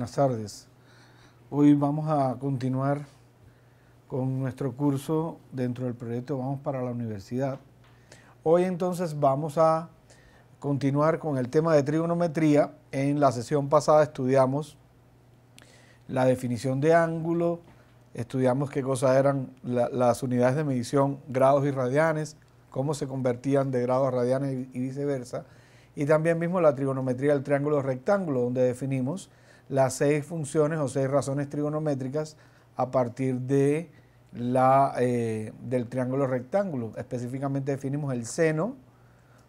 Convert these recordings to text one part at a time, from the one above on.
buenas tardes. Hoy vamos a continuar con nuestro curso dentro del proyecto Vamos para la Universidad. Hoy entonces vamos a continuar con el tema de trigonometría. En la sesión pasada estudiamos la definición de ángulo, estudiamos qué cosas eran las unidades de medición, grados y radianes, cómo se convertían de grados a radianes y viceversa. Y también mismo la trigonometría del triángulo rectángulo, donde definimos las seis funciones o seis razones trigonométricas a partir de la, eh, del triángulo rectángulo. Específicamente definimos el seno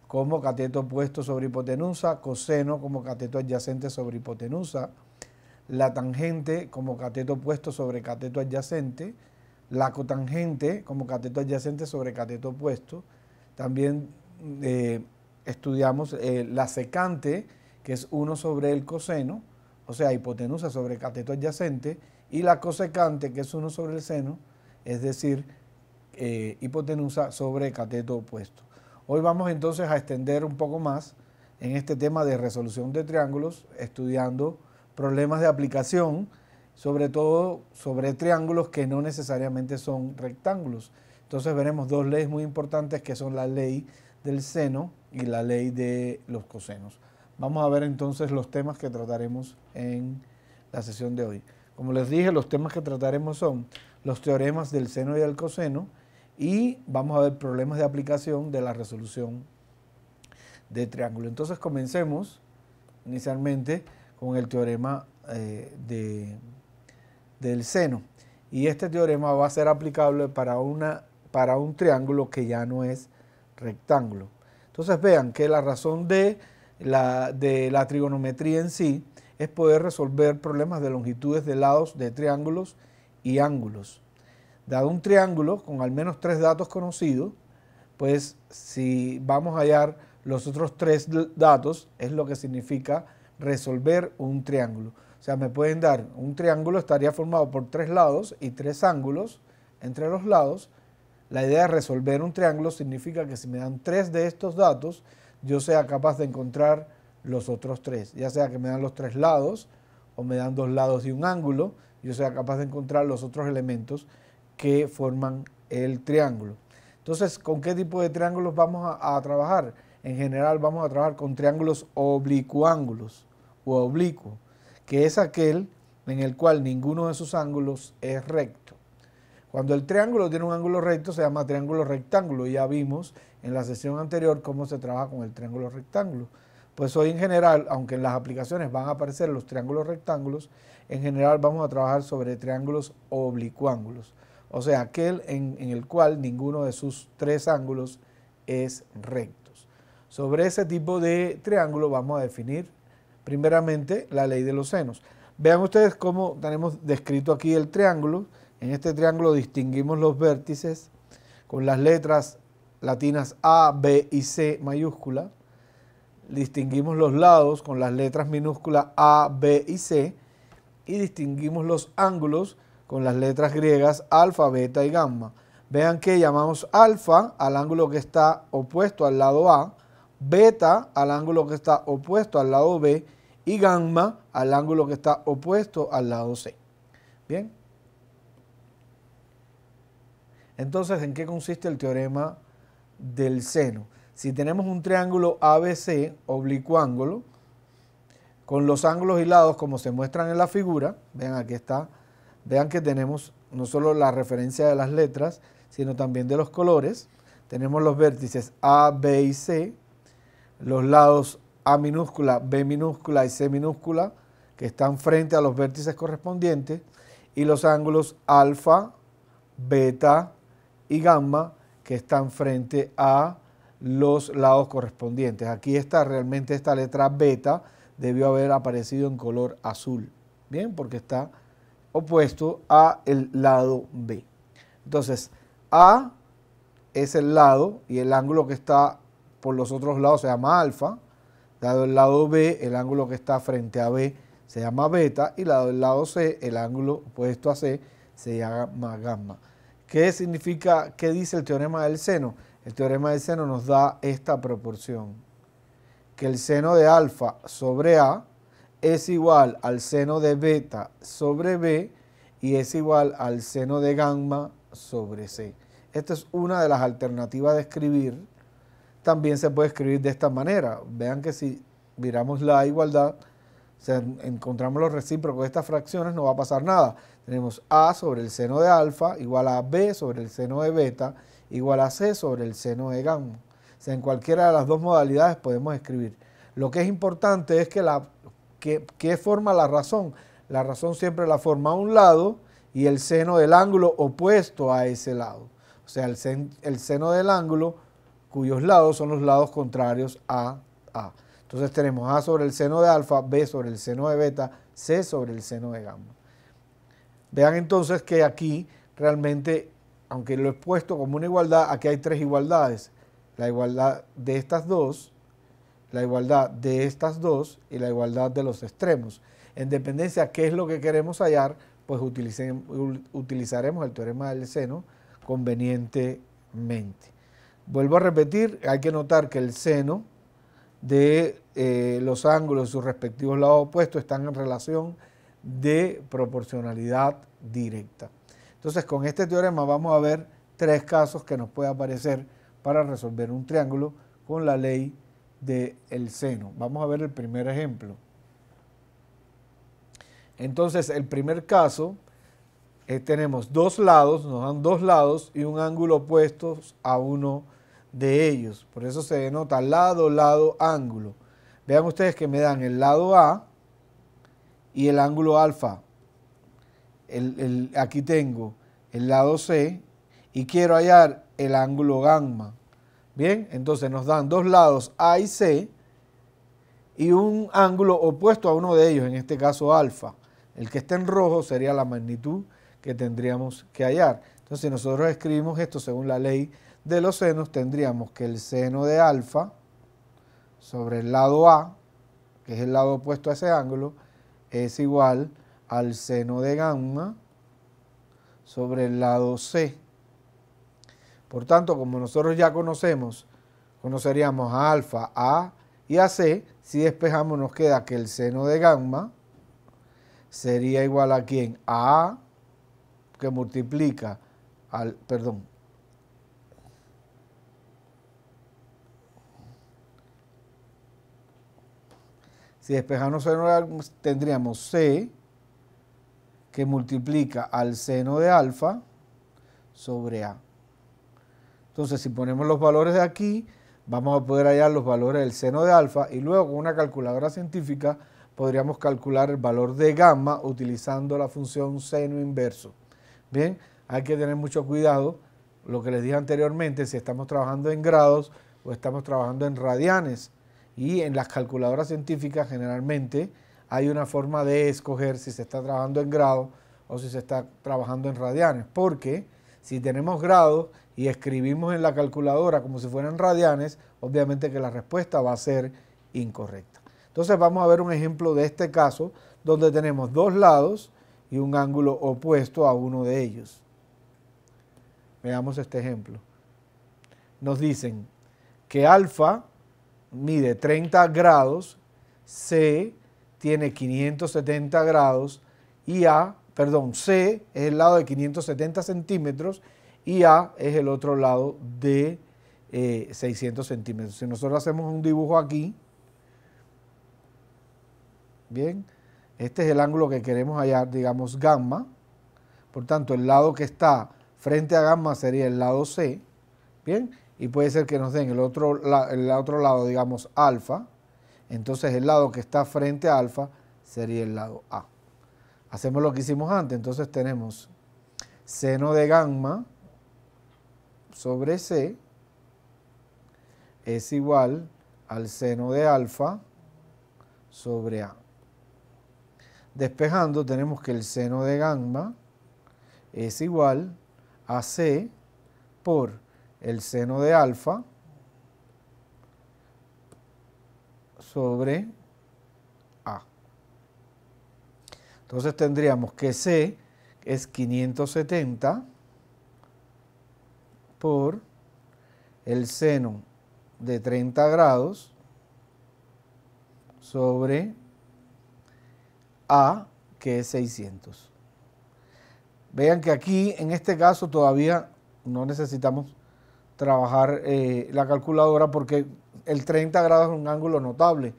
como cateto opuesto sobre hipotenusa, coseno como cateto adyacente sobre hipotenusa, la tangente como cateto opuesto sobre cateto adyacente, la cotangente como cateto adyacente sobre cateto opuesto. También eh, estudiamos eh, la secante, que es 1 sobre el coseno, o sea, hipotenusa sobre cateto adyacente, y la cosecante, que es uno sobre el seno, es decir, eh, hipotenusa sobre cateto opuesto. Hoy vamos entonces a extender un poco más en este tema de resolución de triángulos, estudiando problemas de aplicación, sobre todo sobre triángulos que no necesariamente son rectángulos. Entonces veremos dos leyes muy importantes que son la ley del seno y la ley de los cosenos. Vamos a ver entonces los temas que trataremos en la sesión de hoy. Como les dije, los temas que trataremos son los teoremas del seno y del coseno y vamos a ver problemas de aplicación de la resolución de triángulo. Entonces comencemos inicialmente con el teorema eh, del seno. Y este teorema va a ser aplicable para, una, para un triángulo que ya no es rectángulo. Entonces vean que la razón de la, de la trigonometría en sí es poder resolver problemas de longitudes de lados de triángulos y ángulos. Dado un triángulo con al menos tres datos conocidos, pues si vamos a hallar los otros tres datos, es lo que significa resolver un triángulo. O sea, me pueden dar un triángulo, estaría formado por tres lados y tres ángulos entre los lados. La idea de resolver un triángulo significa que si me dan tres de estos datos, yo sea capaz de encontrar los otros tres, ya sea que me dan los tres lados o me dan dos lados y un ángulo, yo sea capaz de encontrar los otros elementos que forman el triángulo. Entonces, ¿con qué tipo de triángulos vamos a, trabajar? En general vamos a trabajar con triángulos oblicuángulos o oblicuo, que es aquel en el cual ninguno de sus ángulos es recto. Cuando el triángulo tiene un ángulo recto se llama triángulo rectángulo, ya vimos en la sesión anterior cómo se trabaja con el triángulo rectángulo. Pues hoy en general, aunque en las aplicaciones van a aparecer los triángulos rectángulos, en general vamos a trabajar sobre triángulos oblicuángulos, o sea, aquel en, el cual ninguno de sus tres ángulos es rectos. Sobre ese tipo de triángulo vamos a definir primeramente la ley de los senos. Vean ustedes cómo tenemos descrito aquí el triángulo. En este triángulo distinguimos los vértices con las letras latinas A, B y C mayúscula. Distinguimos los lados con las letras minúsculas A, B y C. Y distinguimos los ángulos con las letras griegas alfa, beta y gamma. Vean que llamamos alfa al ángulo que está opuesto al lado A, beta al ángulo que está opuesto al lado B y gamma al ángulo que está opuesto al lado C. Bien. Entonces, ¿en qué consiste el teorema del seno. Si tenemos un triángulo ABC, oblicuángulo, con los ángulos y lados como se muestran en la figura, vean aquí está, vean que tenemos no solo la referencia de las letras, sino también de los colores. Tenemos los vértices A, B y C, los lados A minúscula, B minúscula y C minúscula, que están frente a los vértices correspondientes, y los ángulos alfa, beta y gamma, están frente a los lados correspondientes. Aquí está realmente esta letra beta debió haber aparecido en color azul, ¿bien? Porque está opuesto a el lado B. Entonces, A es el lado y el ángulo que está por los otros lados se llama alfa, dado el lado B, el ángulo que está frente a B se llama beta y lado el lado C, el ángulo opuesto a C se llama gamma. ¿Qué significa, qué dice el teorema del seno? El teorema del seno nos da esta proporción, que el seno de alfa sobre A es igual al seno de beta sobre B y es igual al seno de gamma sobre C. Esta es una de las alternativas de escribir. También se puede escribir de esta manera. Vean que si miramos la igualdad, o encontramos los recíprocos de estas fracciones, no va a pasar nada. Tenemos A sobre el seno de alfa igual a B sobre el seno de beta igual a C sobre el seno de gamma. sea, en cualquiera de las dos modalidades podemos escribir. Lo que es importante es que la que, forma la razón. La razón siempre la forma a un lado y el seno del ángulo opuesto a ese lado. O sea, el seno del ángulo cuyos lados son los lados contrarios a A. Entonces tenemos A sobre el seno de alfa, B sobre el seno de beta, C sobre el seno de gamma. Vean entonces que aquí realmente, aunque lo he puesto como una igualdad, aquí hay tres igualdades. La igualdad de estas dos, la igualdad de estas dos y la igualdad de los extremos. En dependencia de qué es lo que queremos hallar, pues utilizaremos el teorema del seno convenientemente. Vuelvo a repetir, hay que notar que el seno de eh, los ángulos de sus respectivos lados opuestos están en relación de proporcionalidad directa. Entonces, con este teorema vamos a ver tres casos que nos puede aparecer para resolver un triángulo con la ley del el seno. Vamos a ver el primer ejemplo. Entonces, el primer caso, eh, tenemos dos lados, nos dan dos lados y un ángulo opuesto a uno de ellos. Por eso se denota lado, lado, ángulo. Vean ustedes que me dan el lado A y el ángulo alfa. aquí tengo el lado C y quiero hallar el ángulo gamma. Bien, entonces nos dan dos lados A y C y un ángulo opuesto a uno de ellos, en este caso alfa. El que está en rojo sería la magnitud que tendríamos que hallar. Entonces nosotros escribimos esto según la ley de los senos, tendríamos que el seno de alfa sobre el lado A, que es el lado opuesto a ese ángulo, es igual al seno de gamma sobre el lado C. Por tanto, como nosotros ya conocemos, conoceríamos a alfa, A y a C, si despejamos nos queda que el seno de gamma sería igual a quién? A, a que multiplica al, perdón, Si despejamos el seno, tendríamos C que multiplica al seno de alfa sobre A. Entonces, si ponemos los valores de aquí, vamos a poder hallar los valores del seno de alfa y luego con una calculadora científica podríamos calcular el valor de gamma utilizando la función seno inverso. Bien, hay que tener mucho cuidado, lo que les dije anteriormente, si estamos trabajando en grados o estamos trabajando en radianes. Y en las calculadoras científicas generalmente hay una forma de escoger si se está trabajando en grado o si se está trabajando en radianes, porque si tenemos grados y escribimos en la calculadora como si fueran radianes, obviamente que la respuesta va a ser incorrecta. Entonces vamos a ver un ejemplo de este caso donde tenemos dos lados y un ángulo opuesto a uno de ellos. Veamos este ejemplo. Nos dicen que alfa mide 30 grados, C tiene 570 grados y A, perdón, C es el lado de 570 centímetros y A es el otro lado de 600 eh, centímetros. Si nosotros hacemos un dibujo aquí, bien, este es el ángulo que queremos hallar, digamos gamma, por tanto el lado que está frente a gamma sería el lado C, bien, y puede ser que nos den el otro, el otro lado, digamos, alfa, entonces el lado que está frente a alfa sería el lado A. Hacemos lo que hicimos antes, entonces tenemos seno de gamma sobre C es igual al seno de alfa sobre A. Despejando tenemos que el seno de gamma es igual a C por el seno de alfa sobre A. Entonces tendríamos que C es 570 por el seno de 30 grados sobre A, que es 600. Vean que aquí, en este caso, todavía no necesitamos trabajar eh, la calculadora porque el 30 grados es un ángulo notable.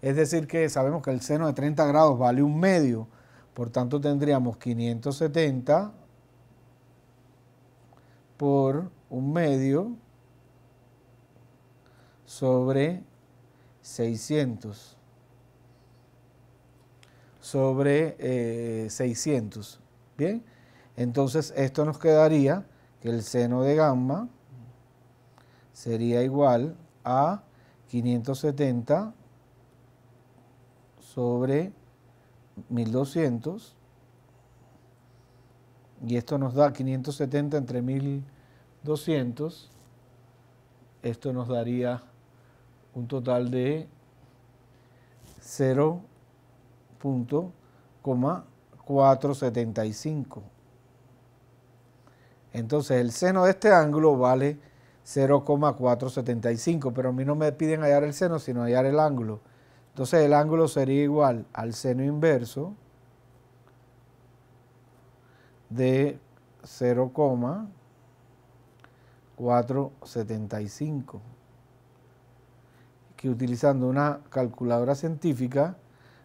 Es decir que sabemos que el seno de 30 grados vale un medio, por tanto tendríamos 570 por un medio sobre 600 sobre 600. Eh, Bien, entonces esto nos quedaría que el seno de gamma sería igual a 570 sobre 1200 y esto nos da 570 entre 1200 esto nos daría un total de 0.475 entonces el seno de este ángulo vale 0,475, pero a mí no me piden hallar el seno, sino hallar el ángulo. Entonces el ángulo sería igual al seno inverso de 0,475. Que utilizando una calculadora científica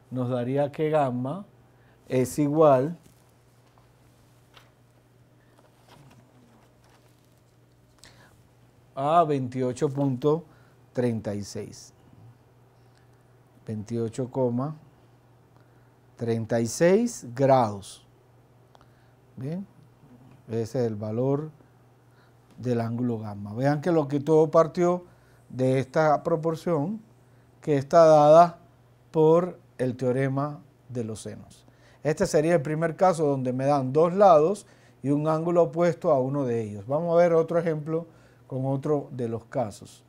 nos daría que gamma es igual a 28.36. 28,36 grados. Bien, ese es el valor del ángulo gamma. Vean que lo que todo partió de esta proporción que está dada por el teorema de los senos. Este sería el primer caso donde me dan dos lados y un ángulo opuesto a uno de ellos. Vamos a ver otro ejemplo con otro de los casos.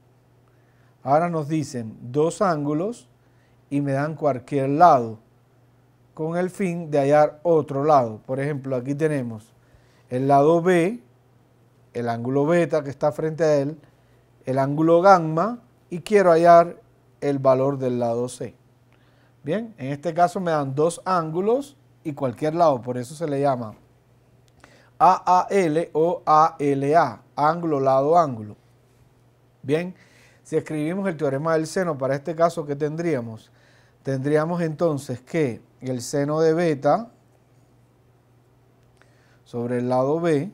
Ahora nos dicen dos ángulos y me dan cualquier lado con el fin de hallar otro lado. Por ejemplo, aquí tenemos el lado B, el ángulo beta que está frente a él, el ángulo gamma y quiero hallar el valor del lado C. Bien, en este caso me dan dos ángulos y cualquier lado, por eso se le llama AAL o ALA, ángulo, lado, ángulo. Bien, si escribimos el teorema del seno para este caso, ¿qué tendríamos? Tendríamos entonces que el seno de beta sobre el lado B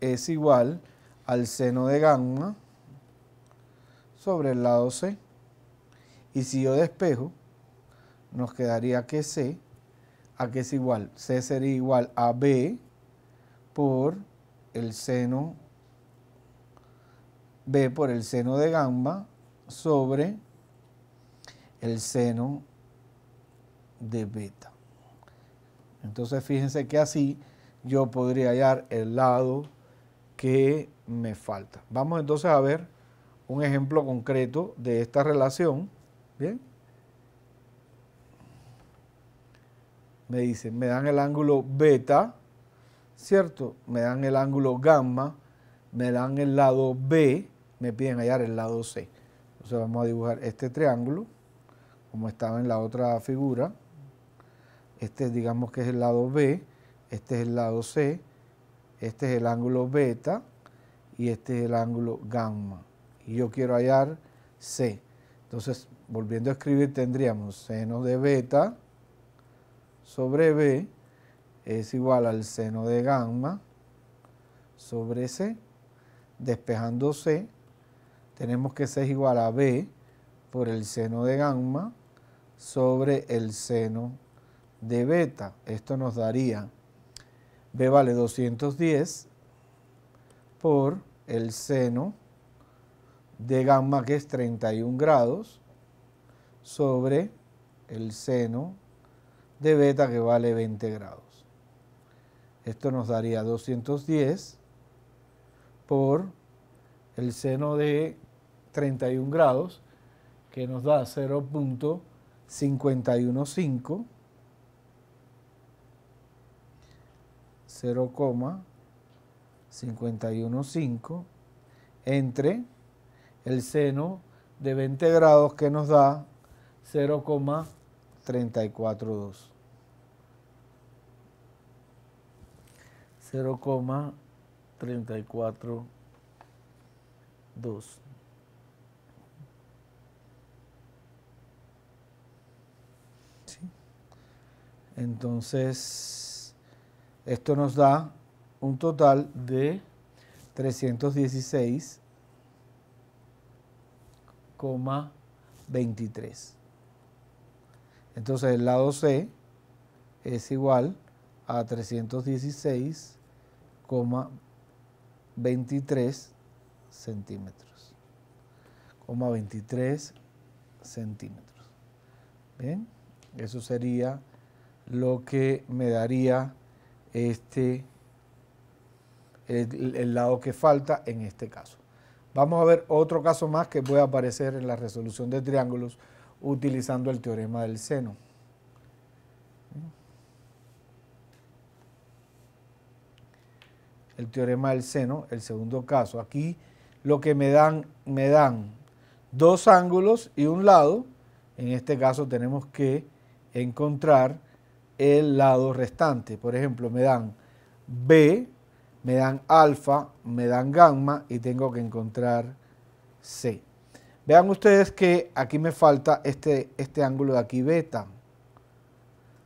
es igual al seno de gamma sobre el lado C. Y si yo despejo, nos quedaría que C, ¿a qué es igual? C sería igual a B por el seno B por el seno de gamba sobre el seno de beta. Entonces fíjense que así yo podría hallar el lado que me falta. Vamos entonces a ver un ejemplo concreto de esta relación. Bien. Me dicen, me dan el ángulo beta ¿cierto? Me dan el ángulo gamma, me dan el lado B, me piden hallar el lado C. Entonces vamos a dibujar este triángulo, como estaba en la otra figura. Este digamos que es el lado B, este es el lado C, este es el ángulo beta y este es el ángulo gamma. Y yo quiero hallar C. Entonces, volviendo a escribir, tendríamos seno de beta sobre B es igual al seno de gamma sobre C, despejando C, tenemos que C es igual a B por el seno de gamma sobre el seno de beta. Esto nos daría B vale 210 por el seno de gamma que es 31 grados sobre el seno de beta que vale 20 grados. Esto nos daría 210 por el seno de 31 grados, que nos da 0.515, 0,515 entre el seno de 20 grados que nos da 0,342. 0,342. ¿Sí? Entonces, esto nos da un total de 316,23. Entonces el lado C es igual a 316 23 centímetros. 23 centímetros. Bien, eso sería lo que me daría este, el, el lado que falta en este caso. Vamos a ver otro caso más que puede aparecer en la resolución de triángulos utilizando el teorema del seno. el teorema del seno, el segundo caso. Aquí lo que me dan, me dan dos ángulos y un lado. En este caso tenemos que encontrar el lado restante. Por ejemplo, me dan B, me dan alfa, me dan gamma y tengo que encontrar C. Vean ustedes que aquí me falta este, este ángulo de aquí, beta.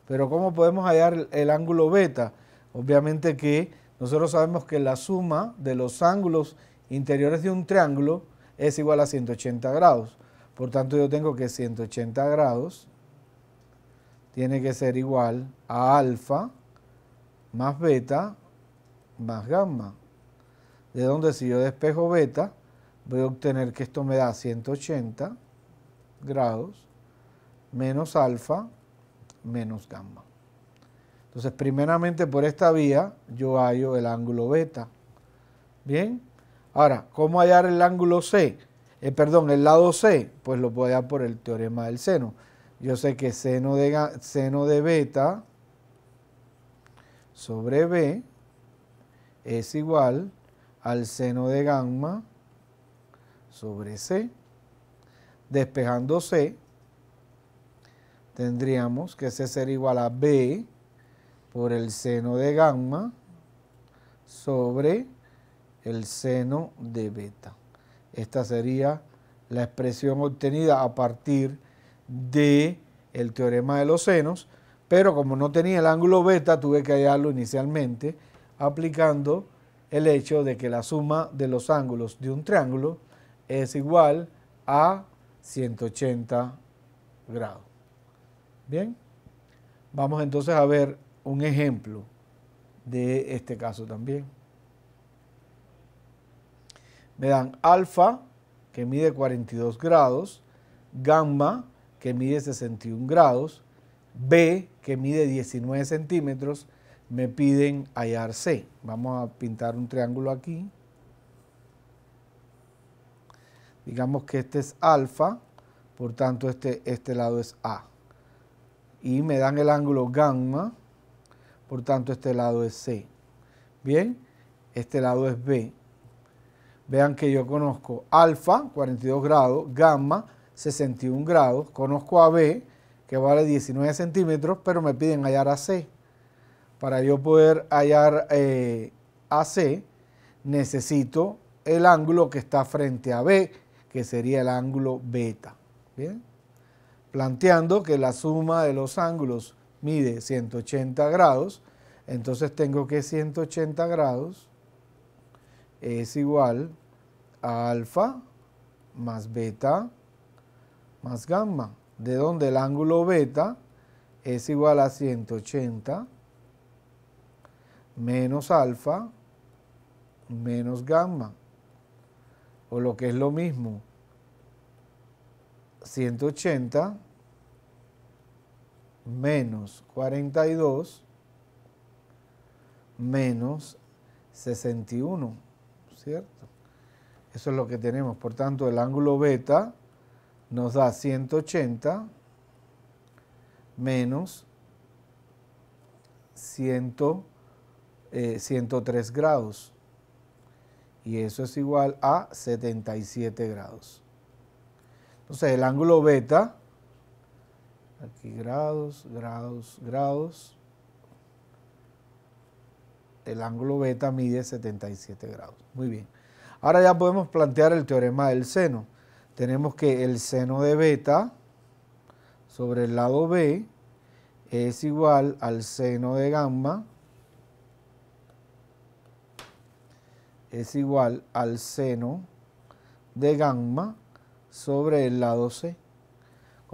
Pero ¿cómo podemos hallar el, el ángulo beta? Obviamente que nosotros sabemos que la suma de los ángulos interiores de un triángulo es igual a 180 grados. Por tanto, yo tengo que 180 grados tiene que ser igual a alfa más beta más gamma. De donde si yo despejo beta, voy a obtener que esto me da 180 grados menos alfa menos gamma. Entonces, primeramente por esta vía yo hallo el ángulo beta. Bien. Ahora, ¿cómo hallar el ángulo C? Eh, perdón, el lado C, pues lo puedo hallar por el teorema del seno. Yo sé que seno de, seno de beta sobre B es igual al seno de gamma sobre C. Despejando C, tendríamos que C ser igual a B por el seno de gamma sobre el seno de beta. Esta sería la expresión obtenida a partir de teorema de los senos, pero como no tenía el ángulo beta, tuve que hallarlo inicialmente aplicando el hecho de que la suma de los ángulos de un triángulo es igual a 180 grados. Bien, vamos entonces a ver un ejemplo de este caso también. Me dan alfa, que mide 42 grados, gamma, que mide 61 grados, B, que mide 19 centímetros, me piden hallar C. Vamos a pintar un triángulo aquí. Digamos que este es alfa, por tanto este, este lado es A. Y me dan el ángulo gamma, por tanto, este lado es C. Bien, este lado es B. Vean que yo conozco alfa, 42 grados, gamma, 61 grados. Conozco a B, que vale 19 centímetros, pero me piden hallar a C. Para yo poder hallar eh, a C, necesito el ángulo que está frente a B, que sería el ángulo beta. ¿bien? Planteando que la suma de los ángulos mide 180 grados, entonces tengo que 180 grados es igual a alfa más beta más gamma, de donde el ángulo beta es igual a 180 menos alfa menos gamma, o lo que es lo mismo, 180 menos 42 menos 61, ¿cierto? Eso es lo que tenemos. Por tanto, el ángulo beta nos da 180 menos 103 eh, grados. Y eso es igual a 77 grados. Entonces, el ángulo beta Aquí grados, grados, grados. El ángulo beta mide 77 grados. Muy bien. Ahora ya podemos plantear el teorema del seno. Tenemos que el seno de beta sobre el lado B es igual al seno de gamma es igual al seno de gamma sobre el lado C.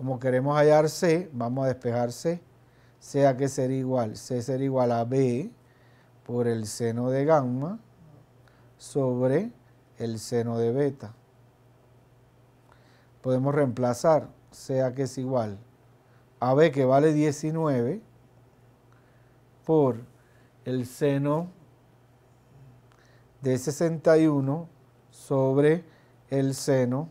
Como queremos hallar C, vamos a despejar C. C que será igual. C será igual a B por el seno de gamma sobre el seno de beta. Podemos reemplazar C que es igual a B que vale 19 por el seno de 61 sobre el seno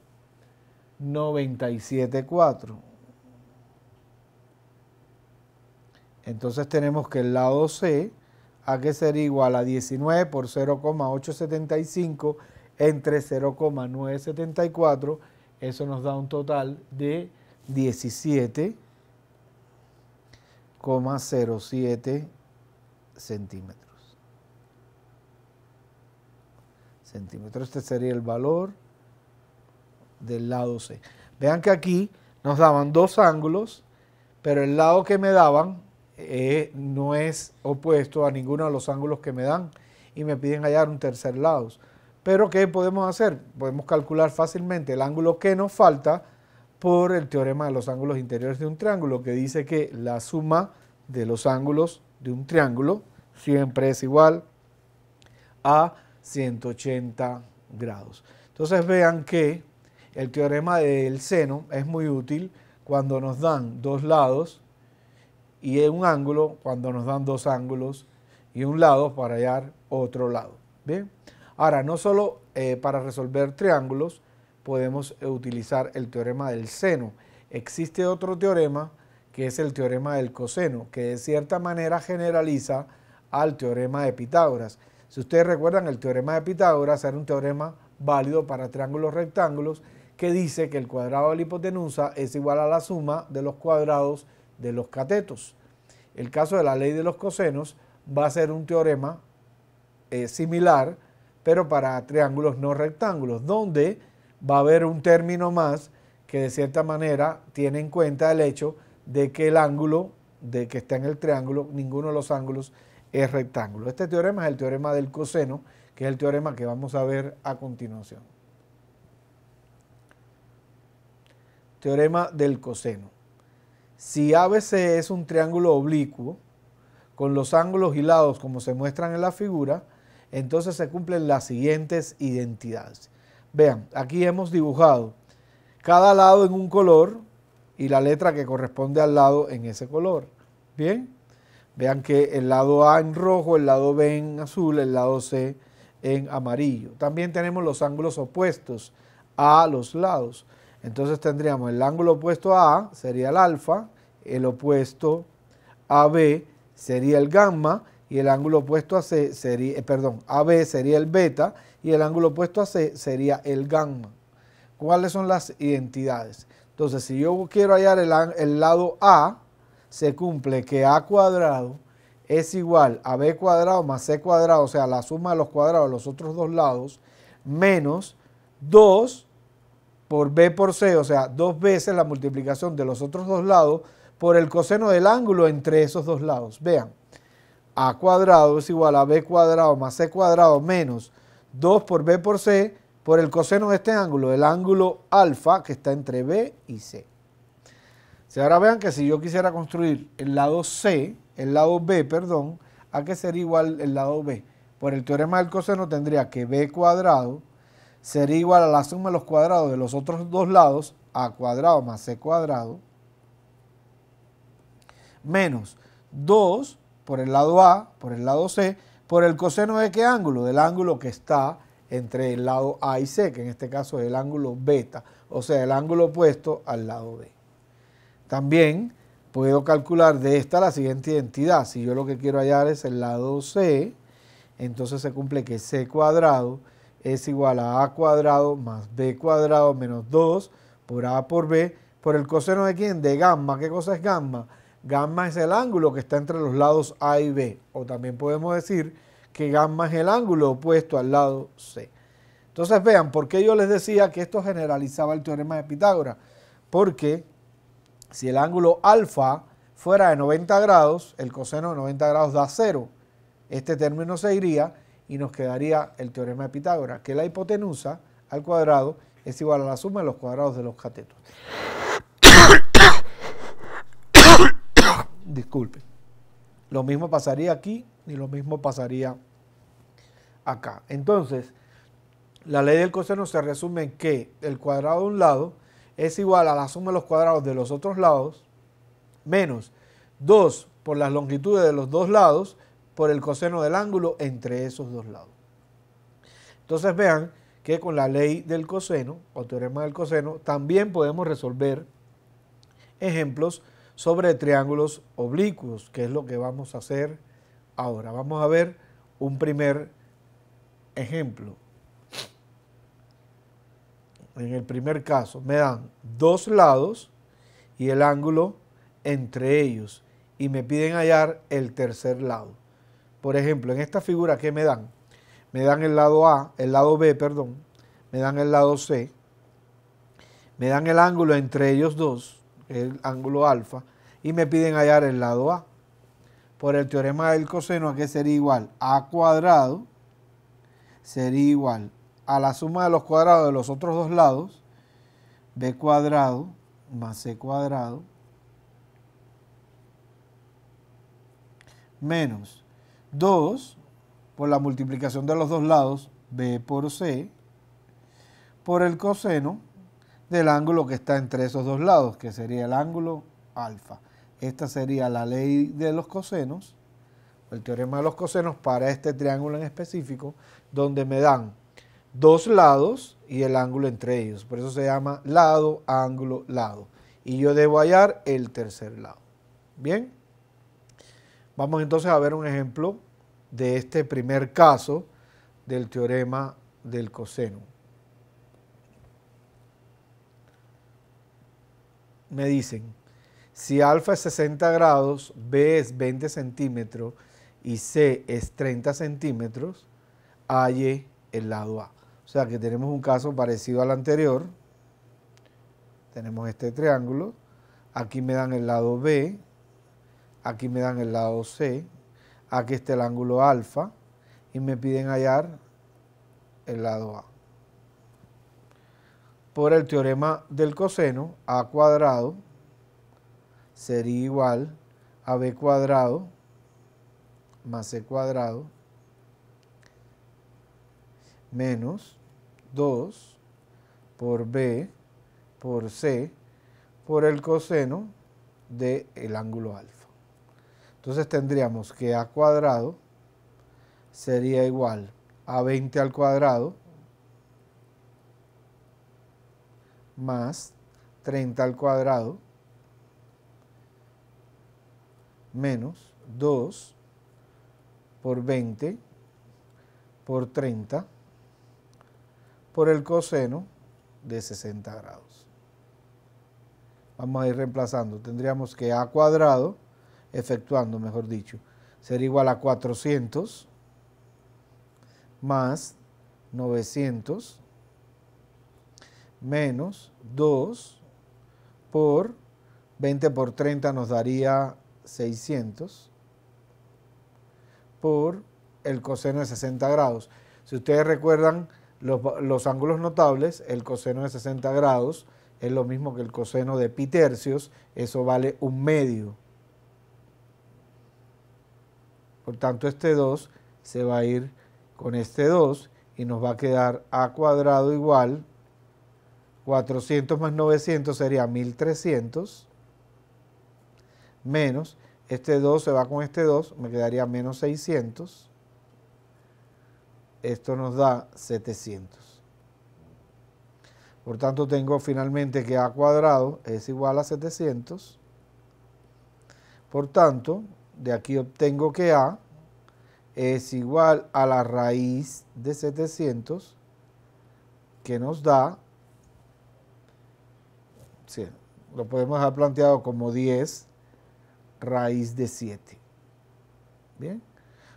97.4. Entonces tenemos que el lado C ha que ser igual a 19 por 0,875 entre 0,974. Eso nos da un total de 17,07 centímetros. Centímetros, este sería el valor del lado C. Vean que aquí nos daban dos ángulos, pero el lado que me daban eh, no es opuesto a ninguno de los ángulos que me dan y me piden hallar un tercer lado. Pero ¿qué podemos hacer? Podemos calcular fácilmente el ángulo que nos falta por el teorema de los ángulos interiores de un triángulo, que dice que la suma de los ángulos de un triángulo siempre es igual a 180 grados. Entonces vean que el teorema del seno es muy útil cuando nos dan dos lados y un ángulo cuando nos dan dos ángulos y un lado para hallar otro lado. Bien, ahora no solo eh, para resolver triángulos podemos eh, utilizar el teorema del seno. Existe otro teorema que es el teorema del coseno, que de cierta manera generaliza al teorema de Pitágoras. Si ustedes recuerdan, el teorema de Pitágoras era un teorema válido para triángulos rectángulos que dice que el cuadrado de la hipotenusa es igual a la suma de los cuadrados de los catetos. El caso de la ley de los cosenos va a ser un teorema eh, similar, pero para triángulos no rectángulos, donde va a haber un término más que de cierta manera tiene en cuenta el hecho de que el ángulo de que está en el triángulo, ninguno de los ángulos es rectángulo. Este teorema es el teorema del coseno, que es el teorema que vamos a ver a continuación. teorema del coseno. Si ABC es un triángulo oblicuo, con los ángulos y lados como se muestran en la figura, entonces se cumplen las siguientes identidades. Vean, aquí hemos dibujado cada lado en un color y la letra que corresponde al lado en ese color. Bien, vean que el lado A en rojo, el lado B en azul, el lado C en amarillo. También tenemos los ángulos opuestos a los lados. Entonces tendríamos el ángulo opuesto a A sería el alfa, el opuesto a B sería el gamma y el ángulo opuesto a C sería, eh, perdón, a B sería el beta y el ángulo opuesto a C sería el gamma. ¿Cuáles son las identidades? Entonces, si yo quiero hallar el, el lado A, se cumple que A cuadrado es igual a B cuadrado más C cuadrado, o sea, la suma de los cuadrados de los otros dos lados, menos 2 por b por c, o sea, dos veces la multiplicación de los otros dos lados por el coseno del ángulo entre esos dos lados. Vean, a cuadrado es igual a b cuadrado más c cuadrado menos 2 por b por c por el coseno de este ángulo, el ángulo alfa que está entre b y c. Si ahora vean que si yo quisiera construir el lado C, el lado B, perdón, ¿a que sería igual el lado B? Por el teorema del coseno tendría que B cuadrado sería igual a la suma de los cuadrados de los otros dos lados, a cuadrado más c cuadrado, menos 2 por el lado A, por el lado C, por el coseno de qué ángulo? Del ángulo que está entre el lado A y C, que en este caso es el ángulo beta, o sea, el ángulo opuesto al lado B. También puedo calcular de esta la siguiente identidad. Si yo lo que quiero hallar es el lado C, entonces se cumple que C cuadrado es igual a a cuadrado más b cuadrado menos 2 por a por b por el coseno de quién? De gamma. ¿Qué cosa es gamma? Gamma es el ángulo que está entre los lados A y B. O también podemos decir que gamma es el ángulo opuesto al lado C. Entonces vean, ¿por qué yo les decía que esto generalizaba el teorema de Pitágoras? Porque si el ángulo alfa fuera de 90 grados, el coseno de 90 grados da 0. Este término se iría y nos quedaría el teorema de Pitágoras, que la hipotenusa al cuadrado es igual a la suma de los cuadrados de los catetos. Disculpen. Lo mismo pasaría aquí y lo mismo pasaría acá. Entonces, la ley del coseno se resume en que el cuadrado de un lado es igual a la suma de los cuadrados de los otros lados menos 2 por las longitudes de los dos lados por el coseno del ángulo entre esos dos lados. Entonces vean que con la ley del coseno o teorema del coseno también podemos resolver ejemplos sobre triángulos oblicuos, que es lo que vamos a hacer ahora. Vamos a ver un primer ejemplo. En el primer caso me dan dos lados y el ángulo entre ellos y me piden hallar el tercer lado. Por ejemplo, en esta figura, ¿qué me dan? Me dan el lado A, el lado B, perdón, me dan el lado C, me dan el ángulo entre ellos dos, el ángulo alfa, y me piden hallar el lado A. Por el teorema del coseno, ¿a qué sería igual? A cuadrado sería igual a la suma de los cuadrados de los otros dos lados, B cuadrado más C cuadrado, menos 2 por la multiplicación de los dos lados, B por C, por el coseno del ángulo que está entre esos dos lados, que sería el ángulo alfa. Esta sería la ley de los cosenos, el teorema de los cosenos para este triángulo en específico, donde me dan dos lados y el ángulo entre ellos. Por eso se llama lado, ángulo, lado. Y yo debo hallar el tercer lado. ¿Bien? Vamos entonces a ver un ejemplo de este primer caso del teorema del coseno. Me dicen, si alfa es 60 grados, B es 20 centímetros y C es 30 centímetros, hay el lado A. O sea que tenemos un caso parecido al anterior. Tenemos este triángulo. Aquí me dan el lado B, Aquí me dan el lado C, aquí está el ángulo alfa y me piden hallar el lado A. Por el teorema del coseno, A cuadrado sería igual a B cuadrado más C cuadrado menos 2 por B por C por el coseno del ángulo alfa. Entonces tendríamos que a cuadrado sería igual a 20 al cuadrado más 30 al cuadrado menos 2 por 20 por 30 por el coseno de 60 grados. Vamos a ir reemplazando. Tendríamos que a cuadrado efectuando, mejor dicho, sería igual a 400 más 900 menos 2 por 20 por 30 nos daría 600 por el coseno de 60 grados. Si ustedes recuerdan los, los ángulos notables, el coseno de 60 grados es lo mismo que el coseno de pi tercios, eso vale un medio. Por tanto, este 2 se va a ir con este 2 y nos va a quedar a cuadrado igual 400 más 900 sería 1300 menos este 2 se va con este 2, me quedaría menos 600. Esto nos da 700. Por tanto, tengo finalmente que a cuadrado es igual a 700. Por tanto, de aquí obtengo que A es igual a la raíz de 700 que nos da Lo podemos dejar planteado como 10 raíz de 7. ¿Bien?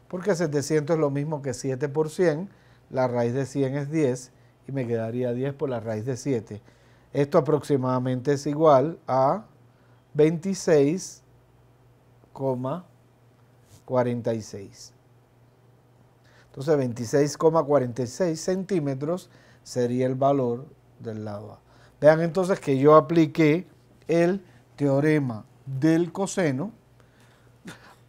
Porque 700 es lo mismo que 7 por 100, la raíz de 100 es 10 y me quedaría 10 por la raíz de 7. Esto aproximadamente es igual a 26, 46. Entonces 26,46 centímetros sería el valor del lado A. Vean entonces que yo apliqué el teorema del coseno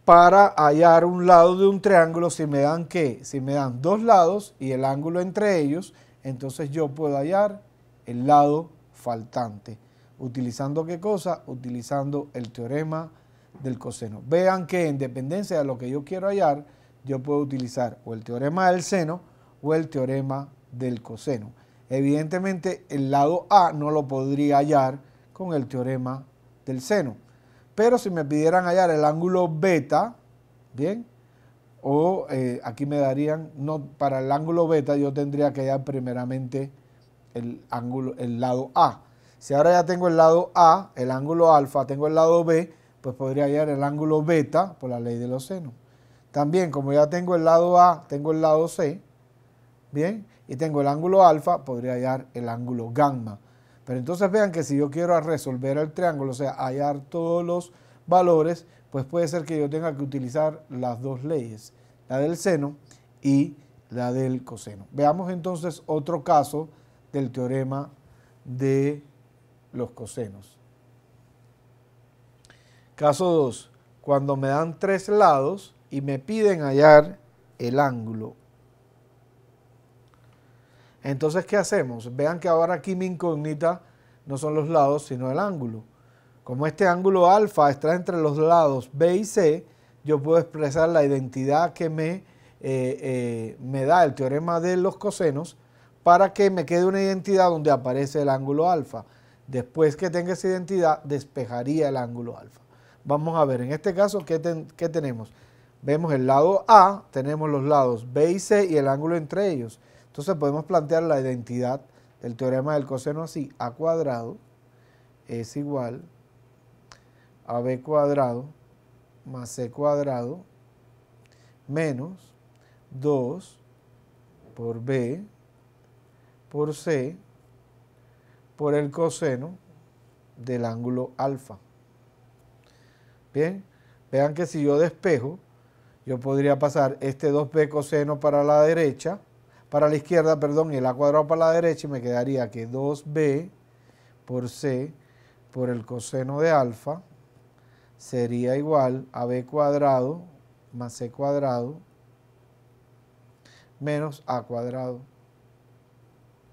para hallar un lado de un triángulo si me dan qué, si me dan dos lados y el ángulo entre ellos, entonces yo puedo hallar el lado faltante. ¿Utilizando qué cosa? Utilizando el teorema del coseno. Vean que en dependencia de lo que yo quiero hallar, yo puedo utilizar o el teorema del seno o el teorema del coseno. Evidentemente el lado A no lo podría hallar con el teorema del seno. Pero si me pidieran hallar el ángulo beta, ¿bien? O eh, aquí me darían, no, para el ángulo beta yo tendría que hallar primeramente el, ángulo, el lado A. Si ahora ya tengo el lado A, el ángulo alfa, tengo el lado B, pues podría hallar el ángulo beta por la ley de los senos. También, como ya tengo el lado A, tengo el lado C, ¿bien? Y tengo el ángulo alfa, podría hallar el ángulo gamma. Pero entonces vean que si yo quiero resolver el triángulo, o sea, hallar todos los valores, pues puede ser que yo tenga que utilizar las dos leyes, la del seno y la del coseno. Veamos entonces otro caso del teorema de los cosenos. Caso 2. Cuando me dan tres lados y me piden hallar el ángulo. Entonces, ¿qué hacemos? Vean que ahora aquí mi incógnita no son los lados, sino el ángulo. Como este ángulo alfa está entre los lados B y C, yo puedo expresar la identidad que me, eh, eh, me da el teorema de los cosenos para que me quede una identidad donde aparece el ángulo alfa. Después que tenga esa identidad, despejaría el ángulo alfa. Vamos a ver, en este caso, ¿qué, tenemos? Vemos el lado A, tenemos los lados B y C y el ángulo entre ellos. Entonces podemos plantear la identidad del teorema del coseno así, A cuadrado es igual a B cuadrado más C cuadrado menos 2 por B por C por el coseno del ángulo alfa. Bien, vean que si yo despejo, yo podría pasar este 2b coseno para la derecha, para la izquierda, perdón, y el a cuadrado para la derecha, y me quedaría que 2b por c por el coseno de alfa sería igual a b cuadrado más c cuadrado menos a cuadrado.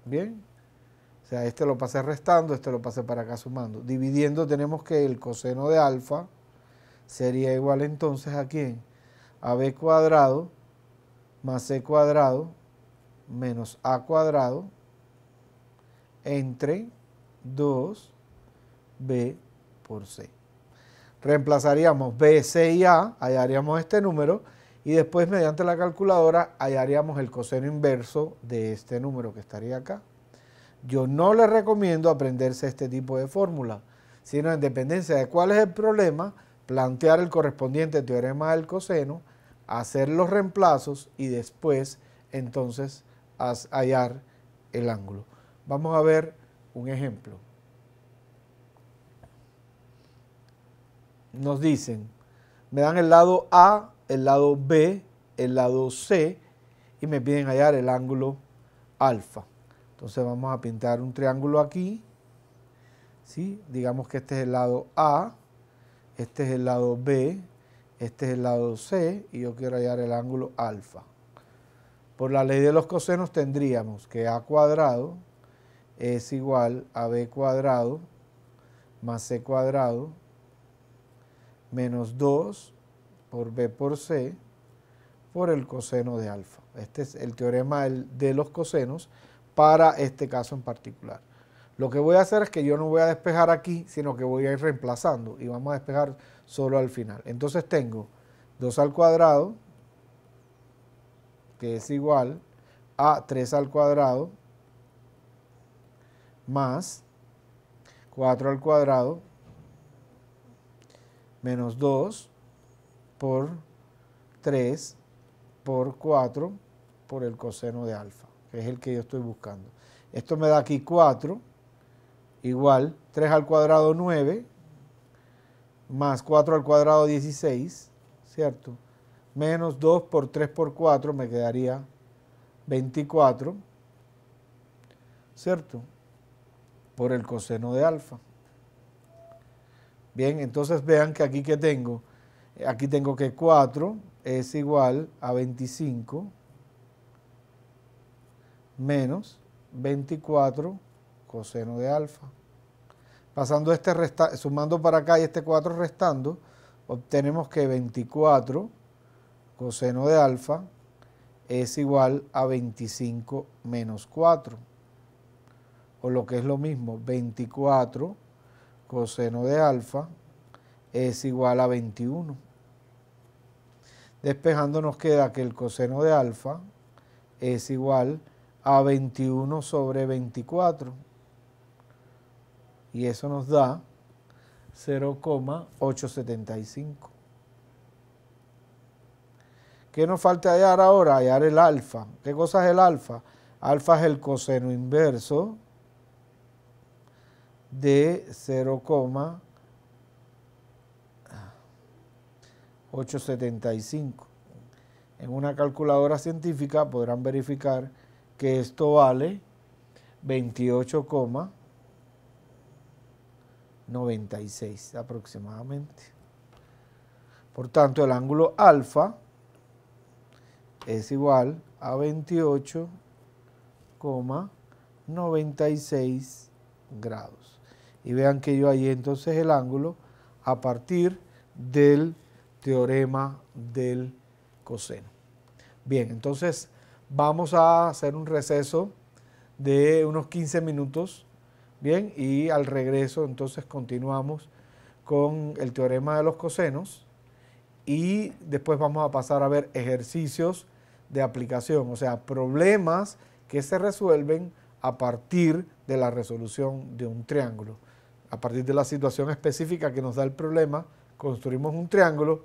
Bien, o sea, este lo pasé restando, este lo pasé para acá sumando. Dividiendo tenemos que el coseno de alfa sería igual entonces a quién? A b cuadrado más c cuadrado menos a cuadrado entre 2b por c. Reemplazaríamos b, c y a, hallaríamos este número y después mediante la calculadora hallaríamos el coseno inverso de este número que estaría acá. Yo no le recomiendo aprenderse este tipo de fórmula, sino en dependencia de cuál es el problema, plantear el correspondiente teorema del coseno, hacer los reemplazos y después entonces hallar el ángulo. Vamos a ver un ejemplo. Nos dicen, me dan el lado A, el lado B, el lado C y me piden hallar el ángulo alfa. Entonces vamos a pintar un triángulo aquí. ¿sí? Digamos que este es el lado A, este es el lado B, este es el lado C y yo quiero hallar el ángulo alfa. Por la ley de los cosenos tendríamos que A cuadrado es igual a B cuadrado más C cuadrado menos 2 por B por C por el coseno de alfa. Este es el teorema de los cosenos para este caso en particular. Lo que voy a hacer es que yo no voy a despejar aquí, sino que voy a ir reemplazando y vamos a despejar solo al final. Entonces tengo 2 al cuadrado, que es igual a 3 al cuadrado más 4 al cuadrado menos 2 por 3 por 4 por el coseno de alfa, que es el que yo estoy buscando. Esto me da aquí 4 igual 3 al cuadrado 9 más 4 al cuadrado 16, ¿cierto? Menos 2 por 3 por 4 me quedaría 24, ¿cierto? Por el coseno de alfa. Bien, entonces vean que aquí que tengo, aquí tengo que 4 es igual a 25 menos 24 coseno de alfa. Pasando este resta sumando para acá y este 4 restando, obtenemos que 24 coseno de alfa es igual a 25 menos 4. O lo que es lo mismo, 24 coseno de alfa es igual a 21. Despejando nos queda que el coseno de alfa es igual a 21 sobre 24. Y eso nos da 0,875. ¿Qué nos falta hallar ahora? Hallar el alfa. ¿Qué cosa es el alfa? Alfa es el coseno inverso de 0,875. En una calculadora científica podrán verificar que esto vale 28, 96 aproximadamente. Por tanto, el ángulo alfa es igual a 28,96 grados. Y vean que yo ahí entonces el ángulo a partir del teorema del coseno. Bien, entonces vamos a hacer un receso de unos 15 minutos Bien, y al regreso entonces continuamos con el teorema de los cosenos y después vamos a pasar a ver ejercicios de aplicación, o sea, problemas que se resuelven a partir de la resolución de un triángulo. A partir de la situación específica que nos da el problema, construimos un triángulo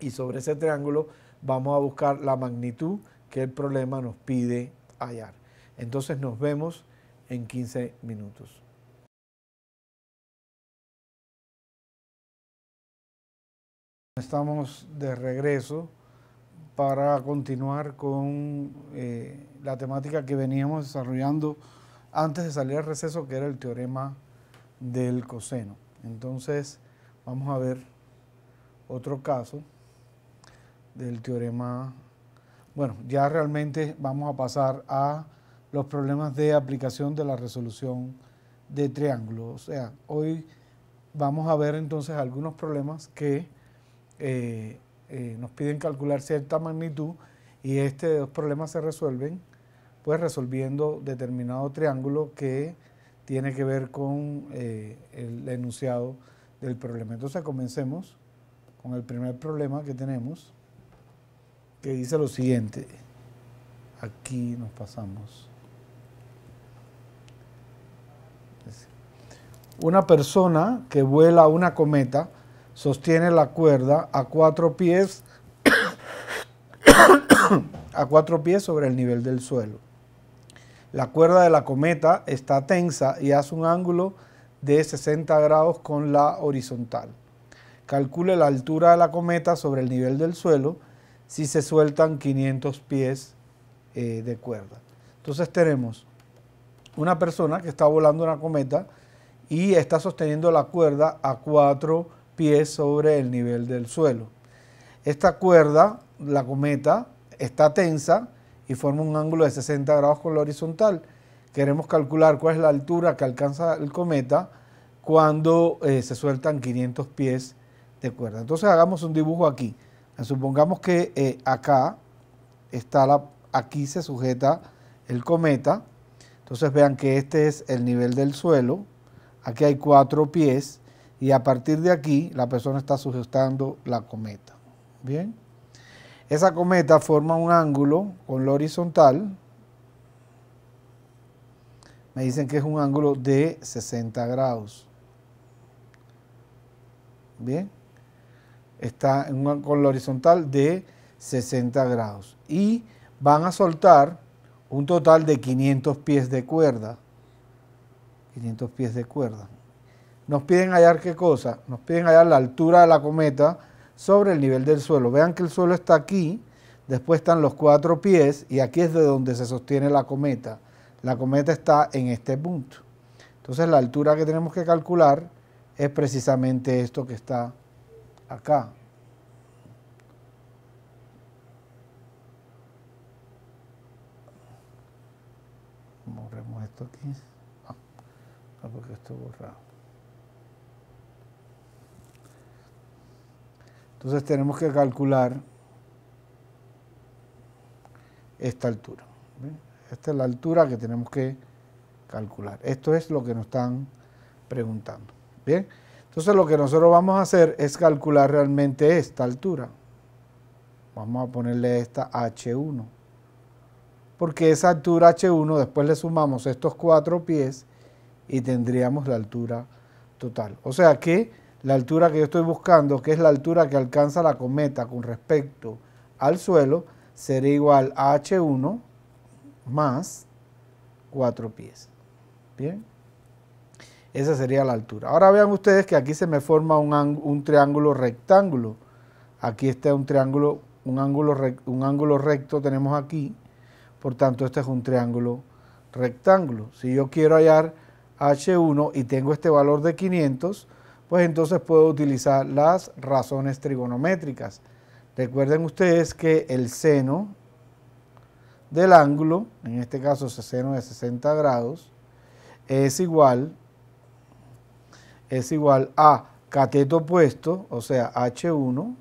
y sobre ese triángulo vamos a buscar la magnitud que el problema nos pide hallar. Entonces nos vemos en 15 minutos. Estamos de regreso para continuar con eh, la temática que veníamos desarrollando antes de salir al receso, que era el teorema del coseno. Entonces, vamos a ver otro caso del teorema. Bueno, ya realmente vamos a pasar a los problemas de aplicación de la resolución de triángulos. O sea, hoy vamos a ver entonces algunos problemas que eh, eh, nos piden calcular cierta magnitud y estos problemas se resuelven pues resolviendo determinado triángulo que tiene que ver con eh, el enunciado del problema. Entonces comencemos con el primer problema que tenemos, que dice lo siguiente. Aquí nos pasamos. una persona que vuela una cometa sostiene la cuerda a cuatro pies a pies sobre el nivel del suelo. La cuerda de la cometa está tensa y hace un ángulo de 60 grados con la horizontal. Calcule la altura de la cometa sobre el nivel del suelo si se sueltan 500 pies eh, de cuerda. Entonces tenemos una persona que está volando una cometa y está sosteniendo la cuerda a cuatro pies sobre el nivel del suelo. Esta cuerda, la cometa, está tensa y forma un ángulo de 60 grados con la horizontal. Queremos calcular cuál es la altura que alcanza el cometa cuando eh, se sueltan 500 pies de cuerda. Entonces hagamos un dibujo aquí. Supongamos que eh, acá está la, aquí se sujeta el cometa. Entonces vean que este es el nivel del suelo Aquí hay cuatro pies y a partir de aquí la persona está sujetando la cometa. Bien. Esa cometa forma un ángulo con lo horizontal. Me dicen que es un ángulo de 60 grados. Bien. Está en un, con lo horizontal de 60 grados. Y van a soltar un total de 500 pies de cuerda. 500 pies de cuerda. Nos piden hallar qué cosa? Nos piden hallar la altura de la cometa sobre el nivel del suelo. Vean que el suelo está aquí, después están los cuatro pies y aquí es de donde se sostiene la cometa. La cometa está en este punto. Entonces la altura que tenemos que calcular es precisamente esto que está acá. esto aquí porque esto borrado. Entonces tenemos que calcular esta altura. Esta es la altura que tenemos que calcular. Esto es lo que nos están preguntando. Bien, entonces lo que nosotros vamos a hacer es calcular realmente esta altura. Vamos a ponerle esta H1. Porque esa altura H1 después le sumamos estos cuatro pies y tendríamos la altura total. O sea que la altura que yo estoy buscando, que es la altura que alcanza la cometa con respecto al suelo, sería igual a H1 más 4 pies. Bien, esa sería la altura. Ahora vean ustedes que aquí se me forma un, un triángulo rectángulo. Aquí está un triángulo, un ángulo, un ángulo recto tenemos aquí. Por tanto, este es un triángulo rectángulo. Si yo quiero hallar H1 y tengo este valor de 500, pues entonces puedo utilizar las razones trigonométricas. Recuerden ustedes que el seno del ángulo, en este caso el seno de 60 grados, es igual, es igual a cateto opuesto, o sea, H1,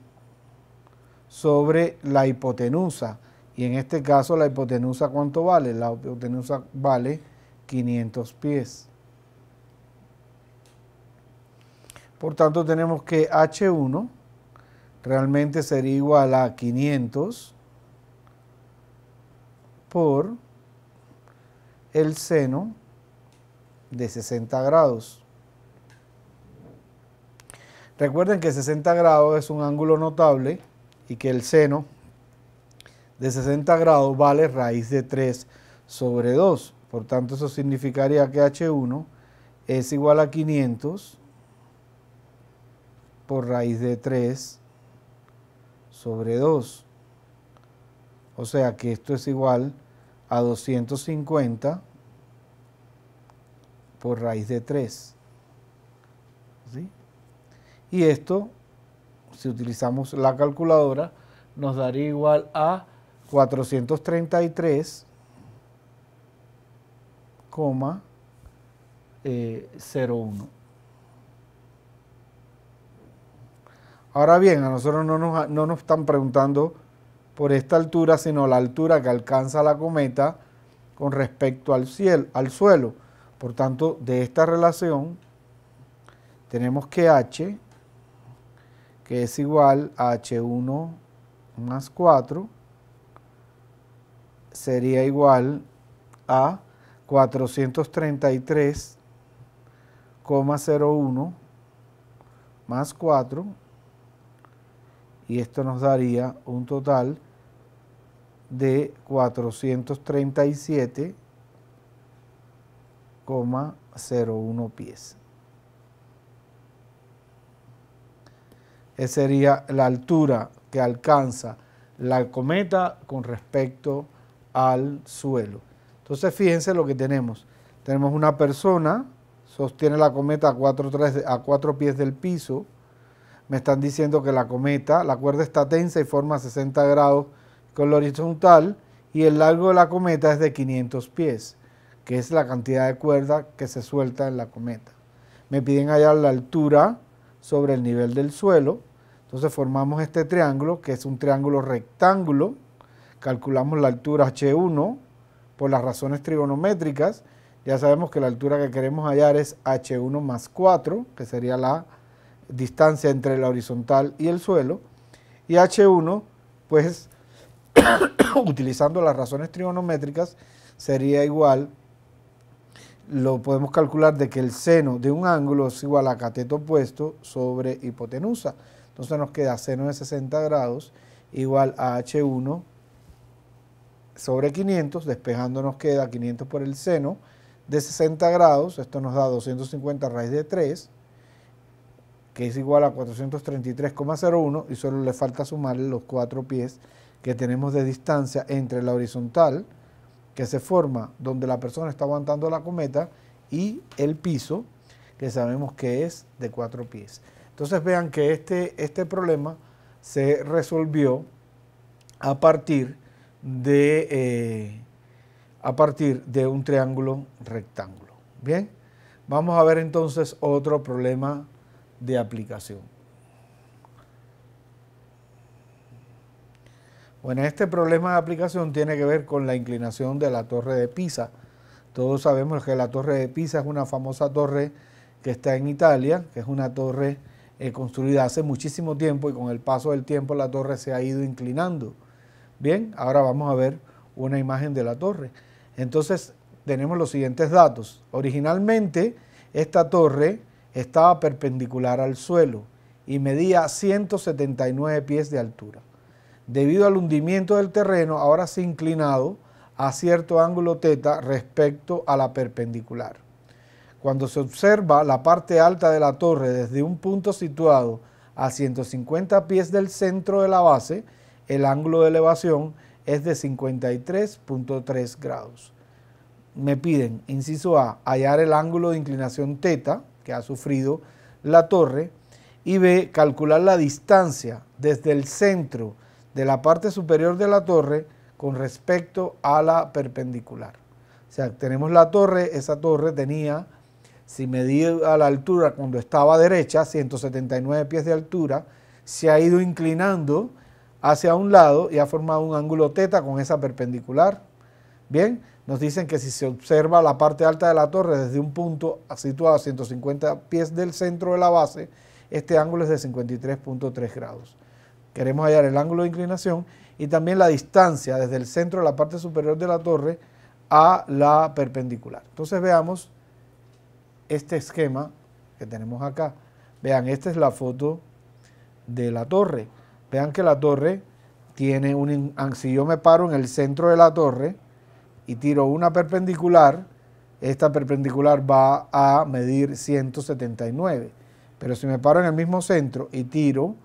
sobre la hipotenusa. Y en este caso la hipotenusa ¿cuánto vale? La hipotenusa vale 500 pies. Por tanto, tenemos que H1 realmente sería igual a 500 por el seno de 60 grados. Recuerden que 60 grados es un ángulo notable y que el seno de 60 grados vale raíz de 3 sobre 2. Por tanto, eso significaría que H1 es igual a 500 por raíz de 3 sobre 2. O sea que esto es igual a 250 por raíz de 3. ¿Sí? Y esto, si utilizamos la calculadora, nos daría igual a 433, 01. Ahora bien, a nosotros no nos, están preguntando por esta altura, sino la altura que alcanza la cometa con respecto al, cielo, al suelo. Por tanto, de esta relación tenemos que h, que es igual a h1 más 4, sería igual a 433,01 más 4 y esto nos daría un total de 437,01 pies. Esa sería la altura que alcanza la cometa con respecto al suelo. Entonces fíjense lo que tenemos. Tenemos una persona, sostiene la cometa a cuatro a pies del piso, me están diciendo que la cometa, la cuerda está tensa y forma 60 grados con lo horizontal y el largo de la cometa es de 500 pies, que es la cantidad de cuerda que se suelta en la cometa. Me piden hallar la altura sobre el nivel del suelo, entonces formamos este triángulo, que es un triángulo rectángulo, calculamos la altura H1 por las razones trigonométricas, ya sabemos que la altura que queremos hallar es H1 más 4, que sería la distancia entre la horizontal y el suelo, y H1, pues utilizando las razones trigonométricas, sería igual, lo podemos calcular de que el seno de un ángulo es igual a cateto opuesto sobre hipotenusa. Entonces nos queda seno de 60 grados igual a H1 sobre 500, despejando nos queda 500 por el seno de 60 grados, esto nos da 250 raíz de 3, que es igual a 433,01 y solo le falta sumar los cuatro pies que tenemos de distancia entre la horizontal que se forma donde la persona está aguantando la cometa y el piso que sabemos que es de cuatro pies. Entonces vean que este, este problema se resolvió a partir de, eh, a partir de un triángulo rectángulo. Bien, vamos a ver entonces otro problema de aplicación. Bueno, este problema de aplicación tiene que ver con la inclinación de la torre de Pisa. Todos sabemos que la torre de Pisa es una famosa torre que está en Italia, que es una torre eh, construida hace muchísimo tiempo y con el paso del tiempo la torre se ha ido inclinando. Bien, ahora vamos a ver una imagen de la torre. Entonces tenemos los siguientes datos. Originalmente esta torre estaba perpendicular al suelo y medía 179 pies de altura. Debido al hundimiento del terreno, ahora se ha inclinado a cierto ángulo teta respecto a la perpendicular. Cuando se observa la parte alta de la torre desde un punto situado a 150 pies del centro de la base, el ángulo de elevación es de 53.3 grados. Me piden, inciso A, hallar el ángulo de inclinación teta, que ha sufrido la torre. Y B, calcular la distancia desde el centro de la parte superior de la torre con respecto a la perpendicular. O sea, tenemos la torre, esa torre tenía, si a la altura cuando estaba derecha, 179 pies de altura, se ha ido inclinando hacia un lado y ha formado un ángulo teta con esa perpendicular. Bien, nos dicen que si se observa la parte alta de la torre desde un punto situado a 150 pies del centro de la base, este ángulo es de 53.3 grados. Queremos hallar el ángulo de inclinación y también la distancia desde el centro de la parte superior de la torre a la perpendicular. Entonces veamos este esquema que tenemos acá. Vean, esta es la foto de la torre. Vean que la torre tiene un... Si yo me paro en el centro de la torre, y tiro una perpendicular, esta perpendicular va a medir 179. Pero si me paro en el mismo centro y tiro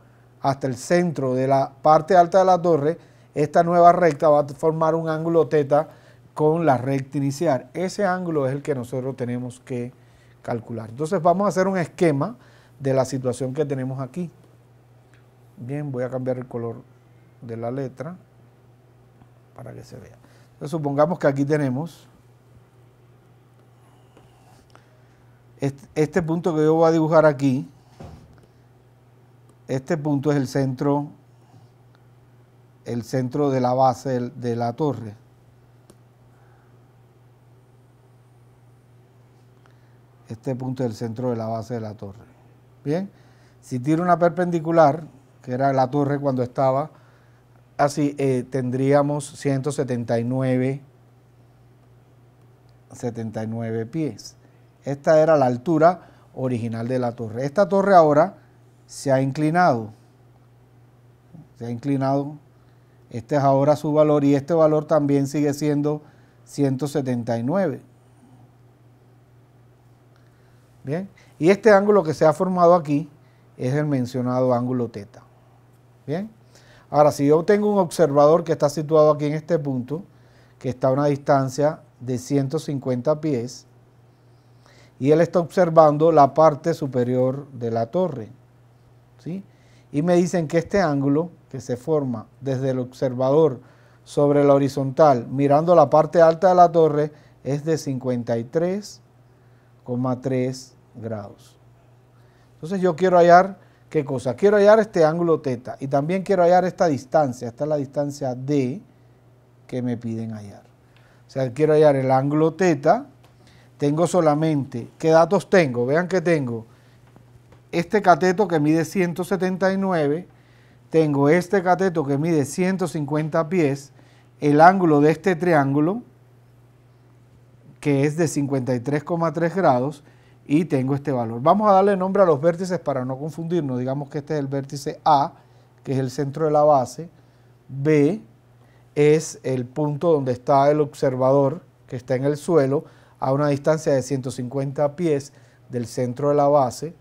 hasta el centro de la parte alta de la torre, esta nueva recta va a formar un ángulo teta con la recta inicial. Ese ángulo es el que nosotros tenemos que calcular. Entonces vamos a hacer un esquema de la situación que tenemos aquí. Bien, voy a cambiar el color de la letra para que se vea supongamos que aquí tenemos este, punto que yo voy a dibujar aquí. Este punto es el centro, el centro de la base de la torre. Este punto es el centro de la base de la torre. Bien, si tiro una perpendicular, que era la torre cuando estaba así ah, eh, tendríamos 179, 79 pies. Esta era la altura original de la torre. Esta torre ahora se ha inclinado. Se ha inclinado. Este es ahora su valor y este valor también sigue siendo 179. Bien. Y este ángulo que se ha formado aquí es el mencionado ángulo teta. Bien. Ahora, si yo tengo un observador que está situado aquí en este punto, que está a una distancia de 150 pies, y él está observando la parte superior de la torre, ¿sí? Y me dicen que este ángulo que se forma desde el observador sobre la horizontal, mirando la parte alta de la torre, es de 53,3 grados. Entonces yo quiero hallar ¿Qué cosa? Quiero hallar este ángulo θ y también quiero hallar esta distancia. Esta es la distancia D que me piden hallar. O sea, quiero hallar el ángulo θ. Tengo solamente, ¿qué datos tengo? Vean que tengo este cateto que mide 179, tengo este cateto que mide 150 pies, el ángulo de este triángulo, que es de 53,3 grados, y tengo este valor. Vamos a darle nombre a los vértices para no confundirnos. Digamos que este es el vértice A, que es el centro de la base. B es el punto donde está el observador, que está en el suelo, a una distancia de 150 pies del centro de la base.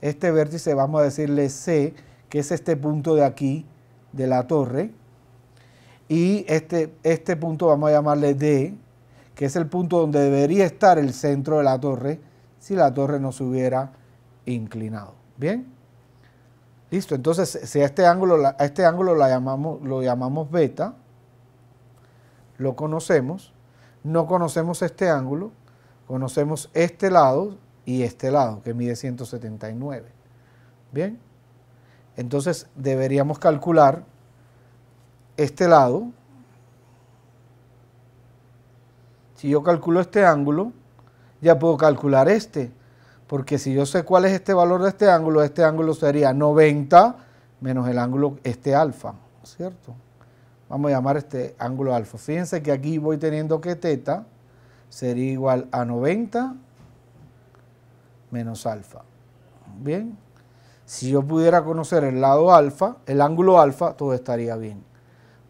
Este vértice vamos a decirle C, que es este punto de aquí de la torre. Y este, este punto vamos a llamarle D, que es el punto donde debería estar el centro de la torre, si la torre no se hubiera inclinado. Bien. Listo, entonces si a este ángulo, a este ángulo llamamos, lo llamamos beta, lo conocemos, no conocemos este ángulo, conocemos este lado y este lado, que mide 179. Bien, entonces deberíamos calcular este lado. Si yo calculo este ángulo, ya puedo calcular este. Porque si yo sé cuál es este valor de este ángulo, este ángulo sería 90 menos el ángulo este alfa, ¿cierto? Vamos a llamar este ángulo alfa. Fíjense que aquí voy teniendo que teta sería igual a 90 menos alfa. Bien, si yo pudiera conocer el lado alfa, el ángulo alfa, todo estaría bien.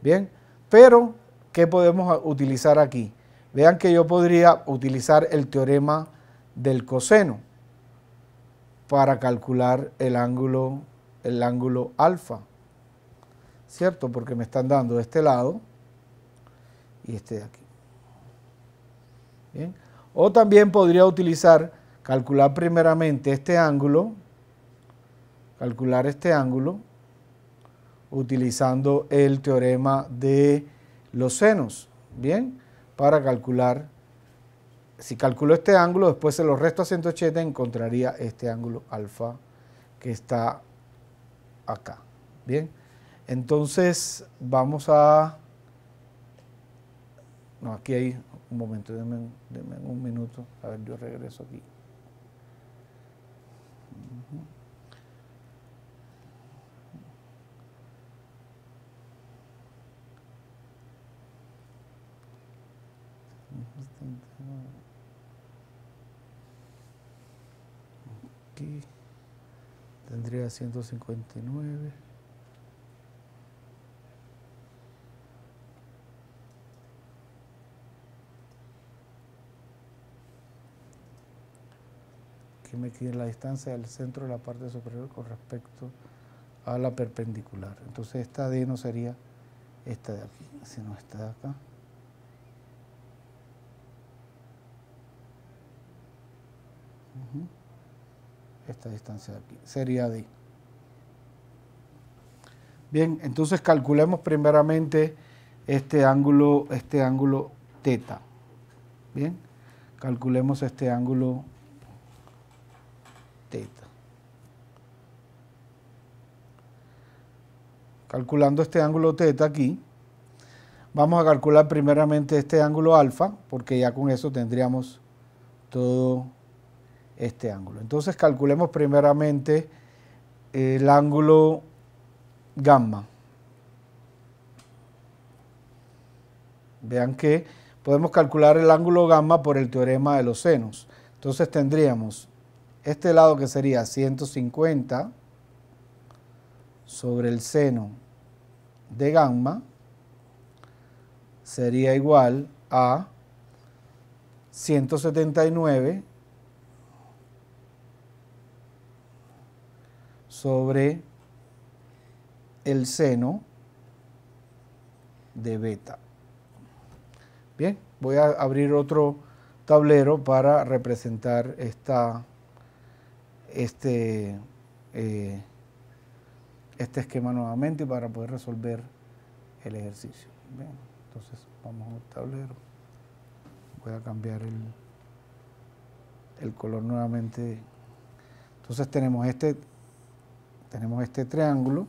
Bien, pero ¿qué podemos utilizar aquí? Vean que yo podría utilizar el teorema del coseno para calcular el ángulo, el ángulo alfa. ¿Cierto? Porque me están dando este lado y este de aquí. ¿Bien? O también podría utilizar, calcular primeramente este ángulo, calcular este ángulo, utilizando el teorema de los senos. ¿Bien? para calcular. Si calculo este ángulo, después se lo resto a 180, encontraría este ángulo alfa que está acá. Bien, entonces vamos a... No, aquí hay un momento, denme un minuto. A ver, yo regreso aquí. aquí, tendría 159. que me quede la distancia del centro de la parte superior con respecto a la perpendicular. Entonces esta D no sería esta de aquí, sino esta de acá esta distancia de aquí. Sería D. Bien, entonces calculemos primeramente este ángulo, este ángulo teta. Bien, calculemos este ángulo teta. Calculando este ángulo teta aquí, vamos a calcular primeramente este ángulo alfa, porque ya con eso tendríamos todo este ángulo. Entonces calculemos primeramente eh, el ángulo gamma. Vean que podemos calcular el ángulo gamma por el teorema de los senos. Entonces tendríamos este lado que sería 150 sobre el seno de gamma sería igual a 179 sobre el seno de beta. Bien, voy a abrir otro tablero para representar esta, este, eh, este esquema nuevamente para poder resolver el ejercicio. entonces vamos al tablero. Voy a cambiar el, el color nuevamente. Entonces tenemos este tenemos este triángulo,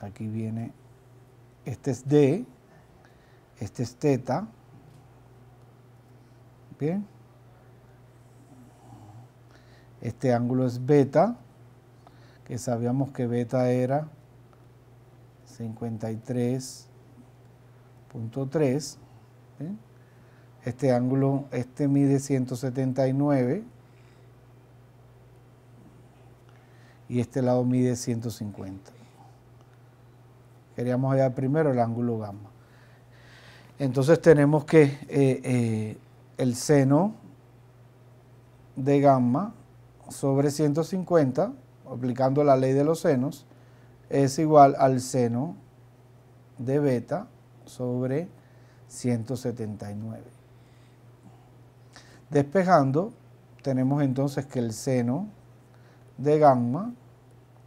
aquí viene, este es D, este es teta, bien, este ángulo es beta, que sabíamos que beta era 53.3, este ángulo, este mide 179, y este lado mide 150. Queríamos hallar primero el ángulo gamma. Entonces tenemos que eh, eh, el seno de gamma sobre 150, aplicando la ley de los senos, es igual al seno de beta sobre 179. Despejando, tenemos entonces que el seno de gamma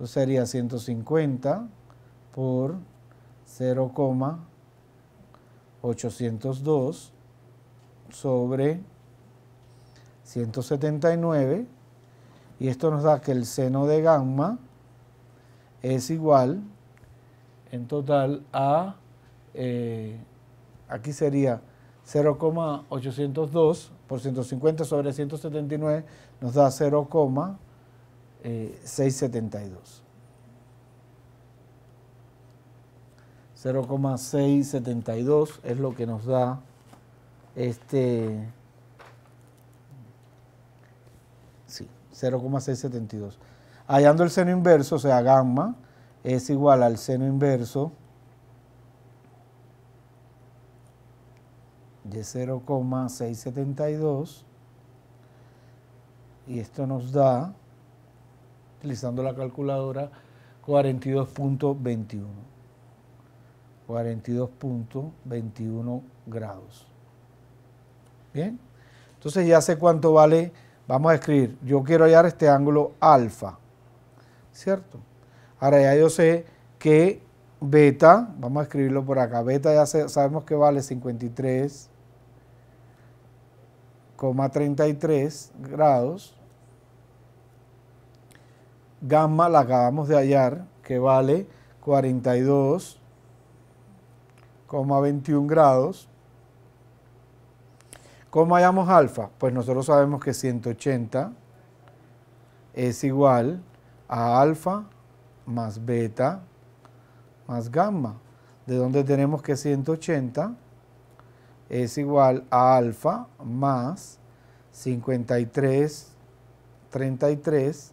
Entonces sería 150 por 0,802 sobre 179 y esto nos da que el seno de gamma es igual en total a, eh, aquí sería 0,802 por 150 sobre 179 nos da 0,802. 672. Eh, 0,672 es lo que nos da este... Sí, 0,672. Hallando el seno inverso, o sea, gamma es igual al seno inverso de 0,672 y esto nos da utilizando la calculadora, 42.21. 42.21 grados. Bien, entonces ya sé cuánto vale. Vamos a escribir, yo quiero hallar este ángulo alfa, ¿cierto? Ahora ya yo sé que beta, vamos a escribirlo por acá, beta ya sabemos que vale 53,33 grados gamma la acabamos de hallar, que vale 42,21 grados. ¿Cómo hallamos alfa? Pues nosotros sabemos que 180 es igual a alfa más beta más gamma, de donde tenemos que 180 es igual a alfa más 53, 33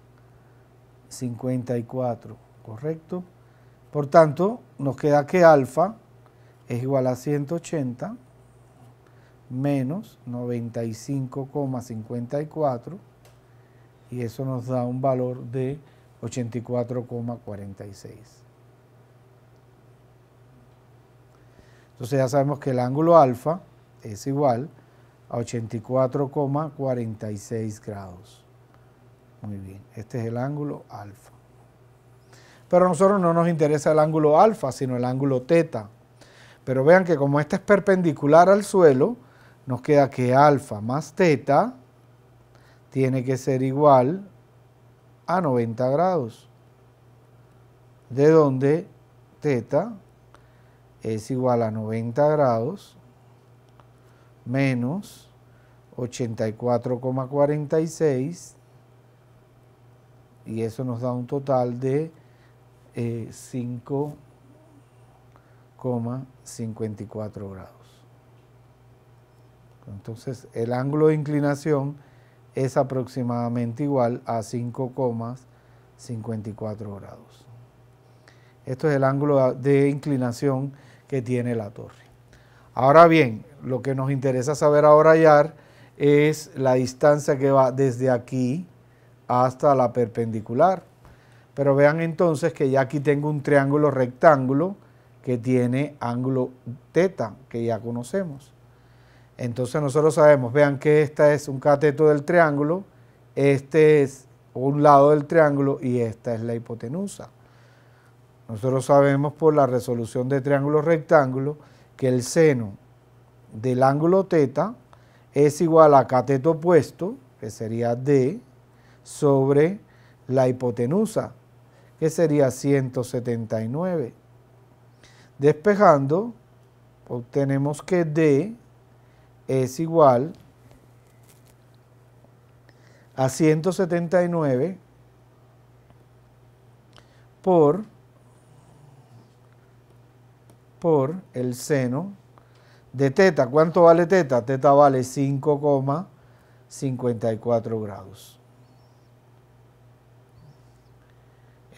54, ¿correcto? Por tanto, nos queda que alfa es igual a 180 menos 95,54 y eso nos da un valor de 84,46. Entonces ya sabemos que el ángulo alfa es igual a 84,46 grados. Muy bien, este es el ángulo alfa. Pero a nosotros no nos interesa el ángulo alfa, sino el ángulo teta. Pero vean que como este es perpendicular al suelo, nos queda que alfa más teta tiene que ser igual a 90 grados. De donde teta es igual a 90 grados menos 84,46 y eso nos da un total de 5,54 eh, grados. Entonces el ángulo de inclinación es aproximadamente igual a 5,54 grados. Esto es el ángulo de inclinación que tiene la torre. Ahora bien, lo que nos interesa saber ahora hallar es la distancia que va desde aquí hasta la perpendicular. Pero vean entonces que ya aquí tengo un triángulo rectángulo que tiene ángulo θ, que ya conocemos. Entonces nosotros sabemos, vean que esta es un cateto del triángulo, este es un lado del triángulo y esta es la hipotenusa. Nosotros sabemos por la resolución de triángulo rectángulo que el seno del ángulo θ es igual a cateto opuesto, que sería D, sobre la hipotenusa, que sería 179. Despejando, obtenemos que D es igual a 179 por, por el seno de teta. ¿Cuánto vale teta? Teta vale 5,54 grados.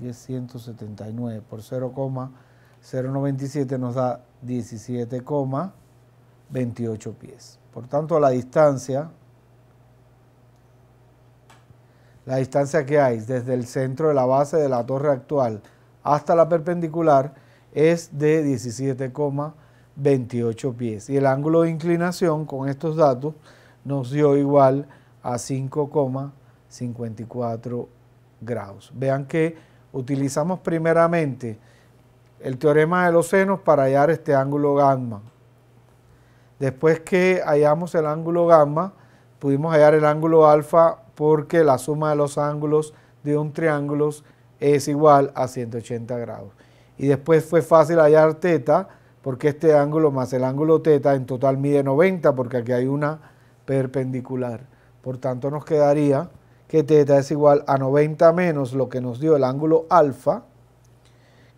1079 por 0,097 nos da 17,28 pies. Por tanto, la distancia, la distancia que hay desde el centro de la base de la torre actual hasta la perpendicular es de 17,28 pies. Y el ángulo de inclinación con estos datos nos dio igual a 5,54 grados. Vean que utilizamos primeramente el teorema de los senos para hallar este ángulo gamma. Después que hallamos el ángulo gamma, pudimos hallar el ángulo alfa porque la suma de los ángulos de un triángulo es igual a 180 grados. Y después fue fácil hallar teta porque este ángulo más el ángulo teta en total mide 90 porque aquí hay una perpendicular. Por tanto nos quedaría que teta es igual a 90 menos lo que nos dio el ángulo alfa,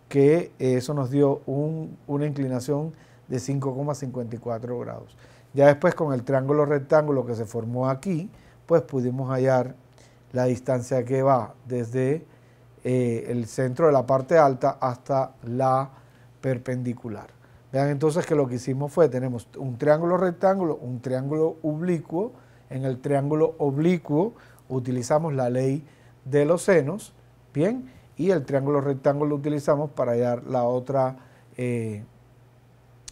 que eso nos dio una inclinación de 5,54 grados. Ya después con el triángulo rectángulo que se formó aquí, pues pudimos hallar la distancia que va desde eh, el centro de la parte alta hasta la perpendicular. Vean entonces que lo que hicimos fue, tenemos un triángulo rectángulo, un triángulo oblicuo, en el triángulo oblicuo utilizamos la ley de los senos, bien, y el triángulo rectángulo lo utilizamos para hallar la otra, eh,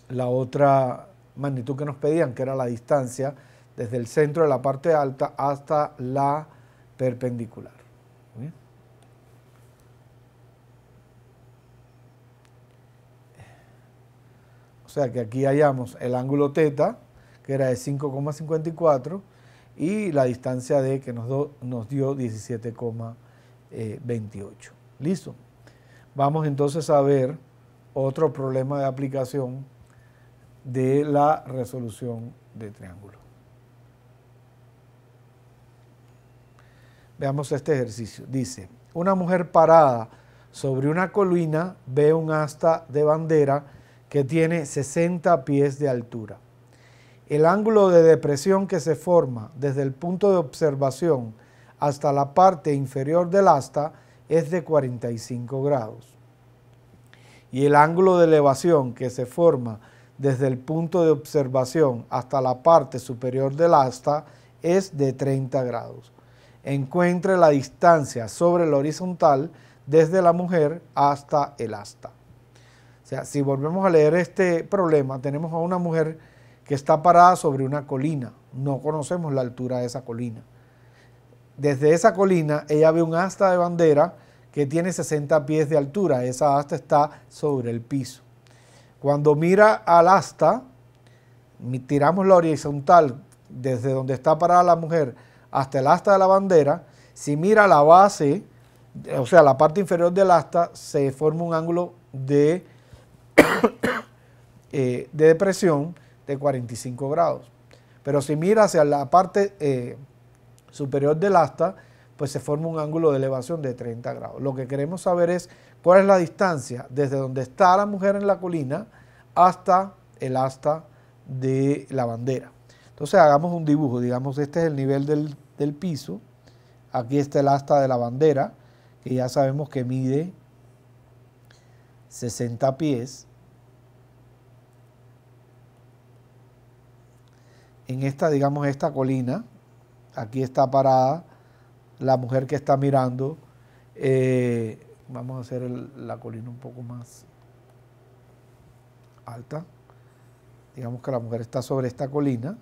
la otra magnitud que nos pedían, que era la distancia desde el centro de la parte alta hasta la perpendicular. O sea que aquí hallamos el ángulo teta, que era de 5,54, y la distancia D que nos, nos dio 17,28. ¿Listo? Vamos entonces a ver otro problema de aplicación de la resolución de triángulo. Veamos este ejercicio. Dice, una mujer parada sobre una colina ve un asta de bandera que tiene 60 pies de altura el ángulo de depresión que se forma desde el punto de observación hasta la parte inferior del asta es de 45 grados. Y el ángulo de elevación que se forma desde el punto de observación hasta la parte superior del asta es de 30 grados. Encuentre la distancia sobre el horizontal desde la mujer hasta el asta. O sea, si volvemos a leer este problema, tenemos a una mujer que está parada sobre una colina. No conocemos la altura de esa colina. Desde esa colina ella ve un asta de bandera que tiene 60 pies de altura. Esa asta está sobre el piso. Cuando mira al asta, tiramos la horizontal desde donde está parada la mujer hasta el asta de la bandera. Si mira la base, o sea, la parte inferior del asta, se forma un ángulo de, eh, de depresión de 45 grados. Pero si mira hacia la parte eh, superior del asta, pues se forma un ángulo de elevación de 30 grados. Lo que queremos saber es cuál es la distancia desde donde está la mujer en la colina hasta el asta de la bandera. Entonces hagamos un dibujo, digamos, este es el nivel del, del piso, aquí está el asta de la bandera, que ya sabemos que mide 60 pies, en esta, digamos, esta colina, aquí está parada la mujer que está mirando. Eh, vamos a hacer la colina un poco más alta. Digamos que la mujer está sobre esta colina.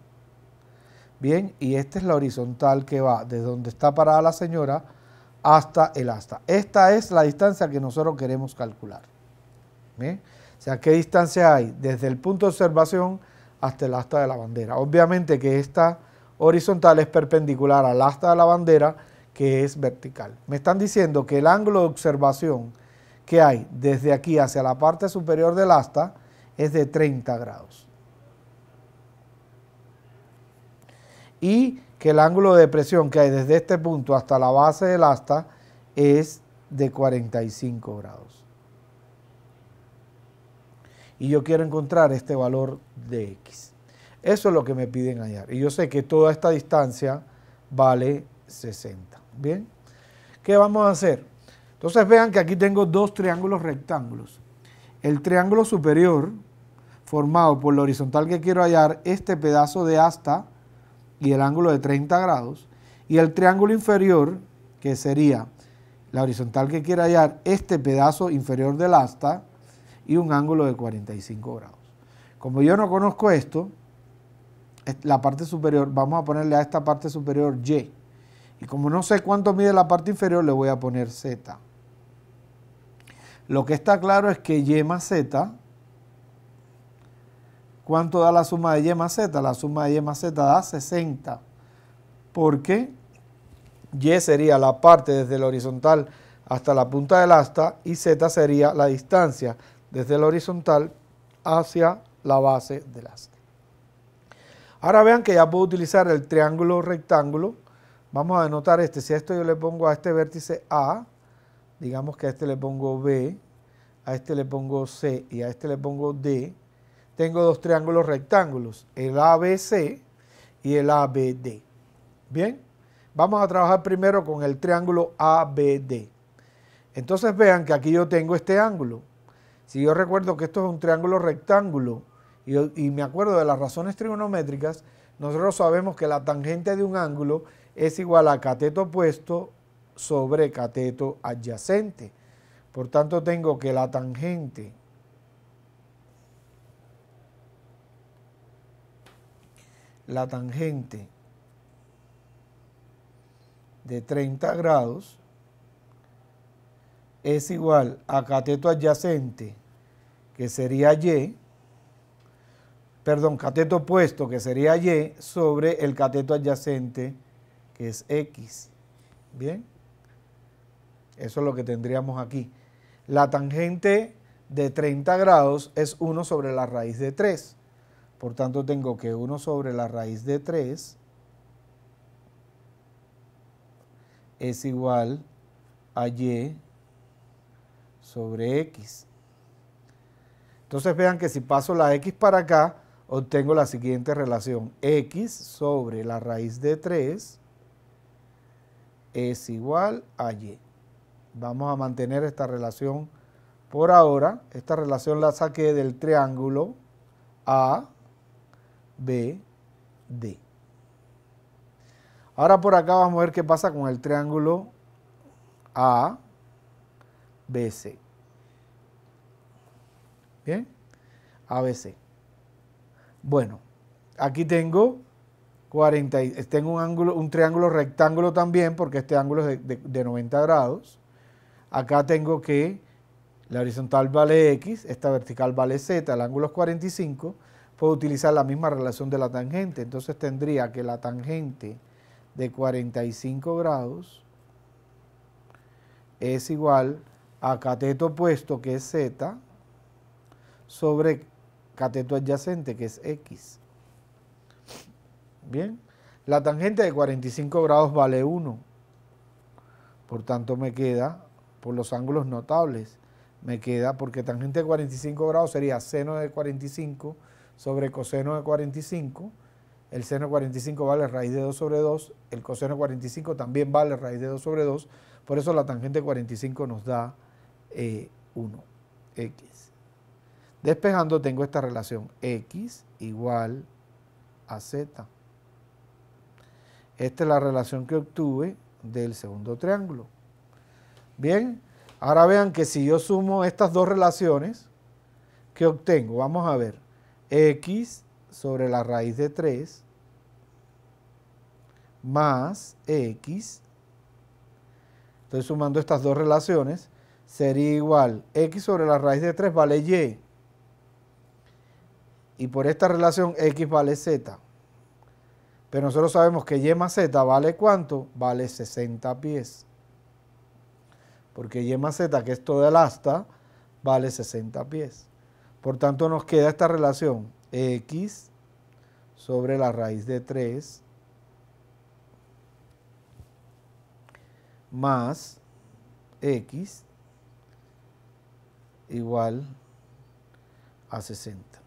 Bien, y esta es la horizontal que va desde donde está parada la señora hasta el asta. Esta es la distancia que nosotros queremos calcular. O sea, ¿qué distancia hay? Desde el punto de observación hasta el asta de la bandera. Obviamente que esta horizontal es perpendicular al asta de la bandera que es vertical. Me están diciendo que el ángulo de observación que hay desde aquí hacia la parte superior del asta es de 30 grados. Y que el ángulo de presión que hay desde este punto hasta la base del asta es de 45 grados y yo quiero encontrar este valor de X. Eso es lo que me piden hallar. Y yo sé que toda esta distancia vale 60. ¿Bien? ¿Qué vamos a hacer? Entonces vean que aquí tengo dos triángulos rectángulos. El triángulo superior, formado por la horizontal que quiero hallar, este pedazo de asta y el ángulo de 30 grados. Y el triángulo inferior, que sería la horizontal que quiero hallar, este pedazo inferior del asta y un ángulo de 45 grados. Como yo no conozco esto, la parte superior, vamos a ponerle a esta parte superior Y. Y como no sé cuánto mide la parte inferior, le voy a poner Z. Lo que está claro es que Y más Z, ¿cuánto da la suma de Y más Z? La suma de Y más Z da 60, porque Y sería la parte desde el horizontal hasta la punta del asta y Z sería la distancia desde el horizontal hacia la base del asta. Ahora vean que ya puedo utilizar el triángulo rectángulo. Vamos a denotar este. Si a esto yo le pongo a este vértice A, digamos que a este le pongo B, a este le pongo C y a este le pongo D, tengo dos triángulos rectángulos, el ABC y el ABD. Bien, vamos a trabajar primero con el triángulo ABD. Entonces vean que aquí yo tengo este ángulo. Si yo recuerdo que esto es un triángulo rectángulo y, me acuerdo de las razones trigonométricas, nosotros sabemos que la tangente de un ángulo es igual a cateto opuesto sobre cateto adyacente. Por tanto, tengo que la tangente la tangente de 30 grados es igual a cateto adyacente que sería Y, perdón, cateto opuesto, que sería Y, sobre el cateto adyacente, que es X. ¿Bien? Eso es lo que tendríamos aquí. La tangente de 30 grados es 1 sobre la raíz de 3. Por tanto, tengo que 1 sobre la raíz de 3 es igual a y sobre x. Entonces vean que si paso la x para acá, obtengo la siguiente relación. x sobre la raíz de 3 es igual a y. Vamos a mantener esta relación por ahora. Esta relación la saqué del triángulo A, B, D. Ahora por acá vamos a ver qué pasa con el triángulo A, B, C. Bien, ABC. Bueno, aquí tengo 40, eh, tengo un, ángulo, un triángulo rectángulo también, porque este ángulo es de, de 90 grados. Acá tengo que la horizontal vale X, esta vertical vale Z, el ángulo es 45. Puedo utilizar la misma relación de la tangente. Entonces tendría que la tangente de 45 grados es igual a cateto opuesto, que es Z, sobre cateto adyacente, que es X. Bien, la tangente de 45 grados vale 1. Por tanto, me queda, por los ángulos notables, me queda, porque tangente de 45 grados sería seno de 45 sobre coseno de 45. El seno de 45 vale raíz de 2 sobre 2. El coseno de 45 también vale raíz de 2 sobre 2. Por eso la tangente de 45 nos da 1, eh, x. Despejando tengo esta relación x igual a z. Esta es la relación que obtuve del segundo triángulo. Bien, ahora vean que si yo sumo estas dos relaciones, ¿qué obtengo? Vamos a ver, x sobre la raíz de 3 más x, estoy sumando estas dos relaciones, sería igual, x sobre la raíz de 3 vale y, y por esta relación X vale Z. Pero nosotros sabemos que Y más Z vale cuánto? Vale 60 pies. Porque Y más Z, que es todo el asta, vale 60 pies. Por tanto, nos queda esta relación X sobre la raíz de 3 más X igual a 60.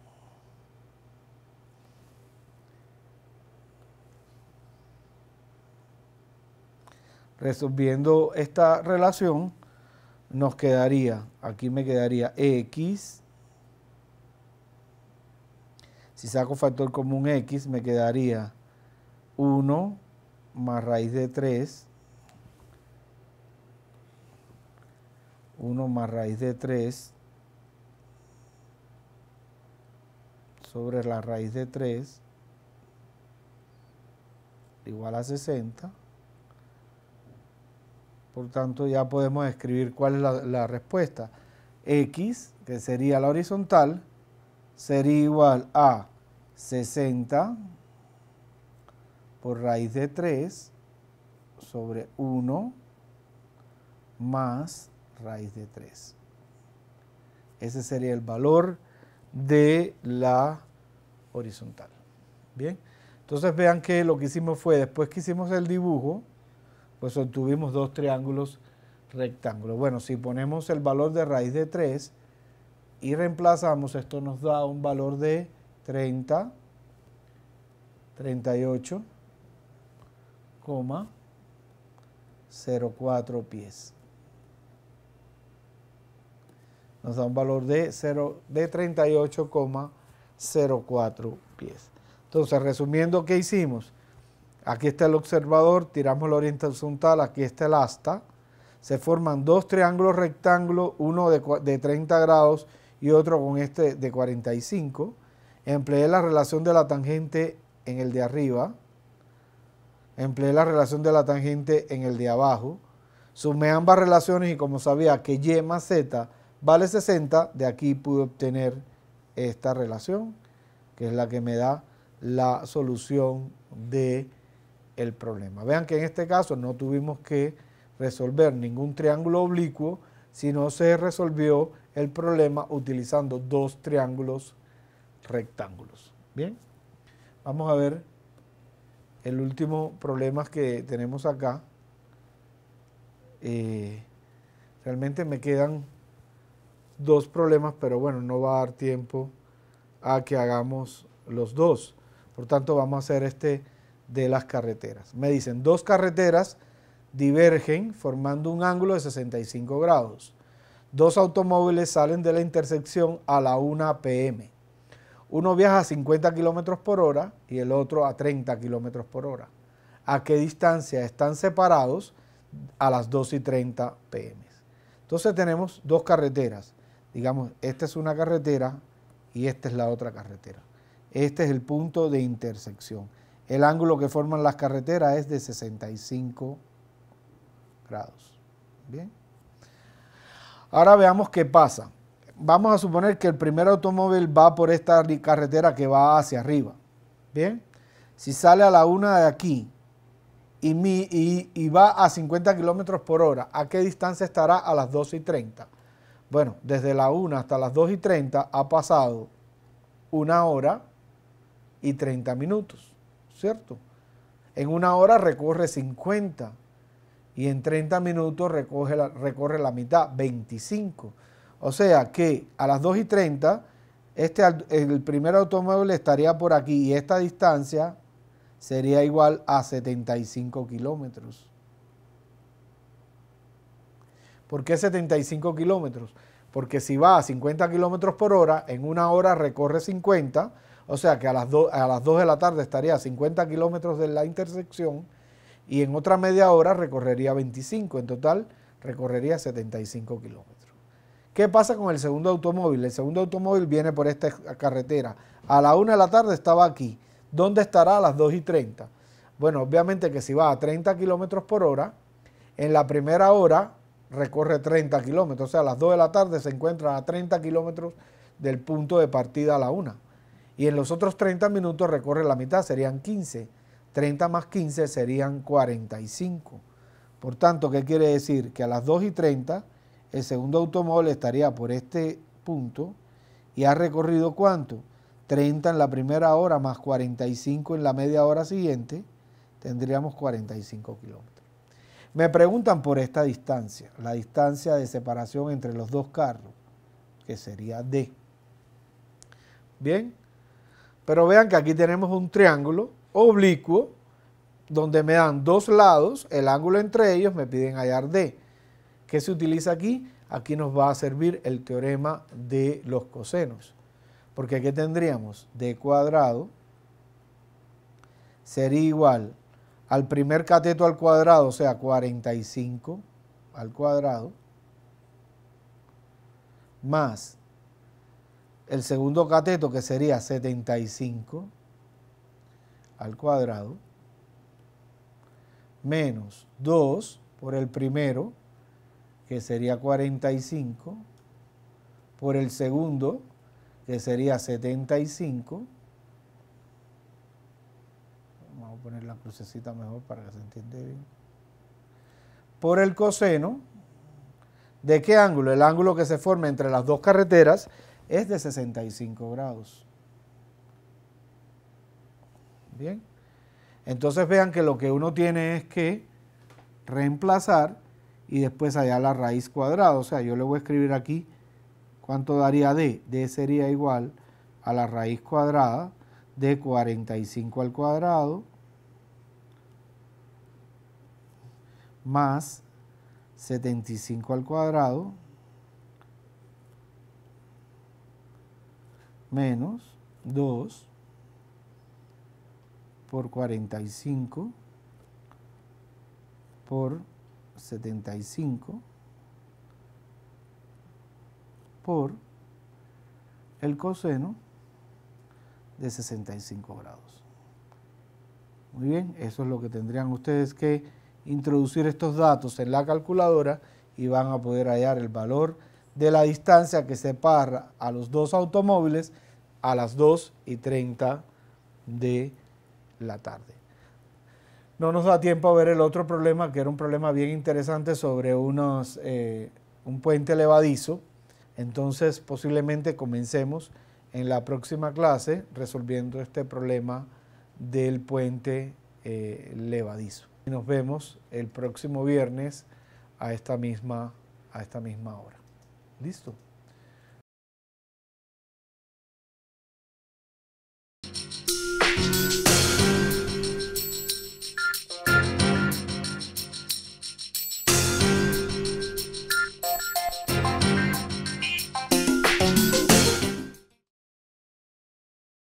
Resolviendo esta relación, nos quedaría, aquí me quedaría X, si saco factor común X, me quedaría 1 más raíz de 3, 1 más raíz de 3 sobre la raíz de 3 igual a 60. Por tanto, ya podemos escribir cuál es la, respuesta. X, que sería la horizontal, sería igual a 60 por raíz de 3 sobre 1 más raíz de 3. Ese sería el valor de la horizontal. Bien, entonces vean que lo que hicimos fue, después que hicimos el dibujo, pues obtuvimos dos triángulos rectángulos. Bueno, si ponemos el valor de raíz de 3 y reemplazamos, esto nos da un valor de 30, 38, 04 pies. Nos da un valor de, 0, de 38,04 pies. Entonces, resumiendo, ¿qué hicimos? Aquí está el observador, tiramos la horizontal, aquí está el asta. Se forman dos triángulos rectángulos, uno de, de 30 grados y otro con este de 45. Empleé la relación de la tangente en el de arriba. Empleé la relación de la tangente en el de abajo. Sumé ambas relaciones y como sabía que y más z vale 60, de aquí pude obtener esta relación, que es la que me da la solución de el problema. Vean que en este caso no tuvimos que resolver ningún triángulo oblicuo, sino se resolvió el problema utilizando dos triángulos rectángulos. Bien, vamos a ver el último problema que tenemos acá. Eh, realmente me quedan dos problemas, pero bueno, no va a dar tiempo a que hagamos los dos. Por tanto, vamos a hacer este de las carreteras. Me dicen, dos carreteras divergen formando un ángulo de 65 grados. Dos automóviles salen de la intersección a la 1 pm. Uno viaja a 50 km por hora y el otro a 30 km por hora. ¿A qué distancia están separados? A las 2 y 30 pm. Entonces tenemos dos carreteras. Digamos, esta es una carretera y esta es la otra carretera. Este es el punto de intersección. El ángulo que forman las carreteras es de 65 grados. Bien. Ahora veamos qué pasa. Vamos a suponer que el primer automóvil va por esta carretera que va hacia arriba. Bien. Si sale a la una de aquí y, va a 50 kilómetros por hora, ¿a qué distancia estará a las 2 y 30? Bueno, desde la 1 hasta las 2 y 30 ha pasado una hora y 30 minutos. ¿cierto? En una hora recorre 50 y en 30 minutos recorre la mitad, 25. O sea que a las 2 y 30, este, el primer automóvil estaría por aquí y esta distancia sería igual a 75 kilómetros. ¿Por qué 75 kilómetros? Porque si va a 50 kilómetros por hora, en una hora recorre 50 o sea que a las, a las 2 de la tarde estaría a 50 kilómetros de la intersección y en otra media hora recorrería 25. En total recorrería 75 kilómetros. ¿Qué pasa con el segundo automóvil? El segundo automóvil viene por esta carretera. A la 1 de la tarde estaba aquí. ¿Dónde estará a las 2 y 30? Bueno, obviamente que si va a 30 kilómetros por hora, en la primera hora recorre 30 kilómetros. O sea, a las 2 de la tarde se encuentra a 30 kilómetros del punto de partida a la 1 y en los otros 30 minutos recorre la mitad, serían 15. 30 más 15 serían 45. Por tanto, ¿qué quiere decir? Que a las 2 y 30 el segundo automóvil estaría por este punto y ha recorrido cuánto? 30 en la primera hora más 45 en la media hora siguiente, tendríamos 45 kilómetros. Me preguntan por esta distancia, la distancia de separación entre los dos carros, que sería D. Bien, pero vean que aquí tenemos un triángulo oblicuo donde me dan dos lados, el ángulo entre ellos me piden hallar D. ¿Qué se utiliza aquí? Aquí nos va a servir el teorema de los cosenos. Porque aquí tendríamos D cuadrado sería igual al primer cateto al cuadrado, o sea, 45 al cuadrado, más el segundo cateto, que sería 75 al cuadrado, menos 2 por el primero, que sería 45, por el segundo, que sería 75. Vamos a poner la crucecita mejor para que se entienda bien. Por el coseno, ¿de qué ángulo? El ángulo que se forma entre las dos carreteras, es de 65 grados. Bien. Entonces vean que lo que uno tiene es que reemplazar y después allá la raíz cuadrada. O sea, yo le voy a escribir aquí cuánto daría D. D sería igual a la raíz cuadrada de 45 al cuadrado más 75 al cuadrado menos 2 por 45 por 75 por el coseno de 65 grados. Muy bien, eso es lo que tendrían ustedes que introducir estos datos en la calculadora y van a poder hallar el valor de la distancia que separa a los dos automóviles a las 2 y 30 de la tarde. No nos da tiempo a ver el otro problema, que era un problema bien interesante sobre unos, eh, un puente levadizo. Entonces posiblemente comencemos en la próxima clase resolviendo este problema del puente eh, levadizo. Y nos vemos el próximo viernes a esta misma, a esta misma hora. Listo.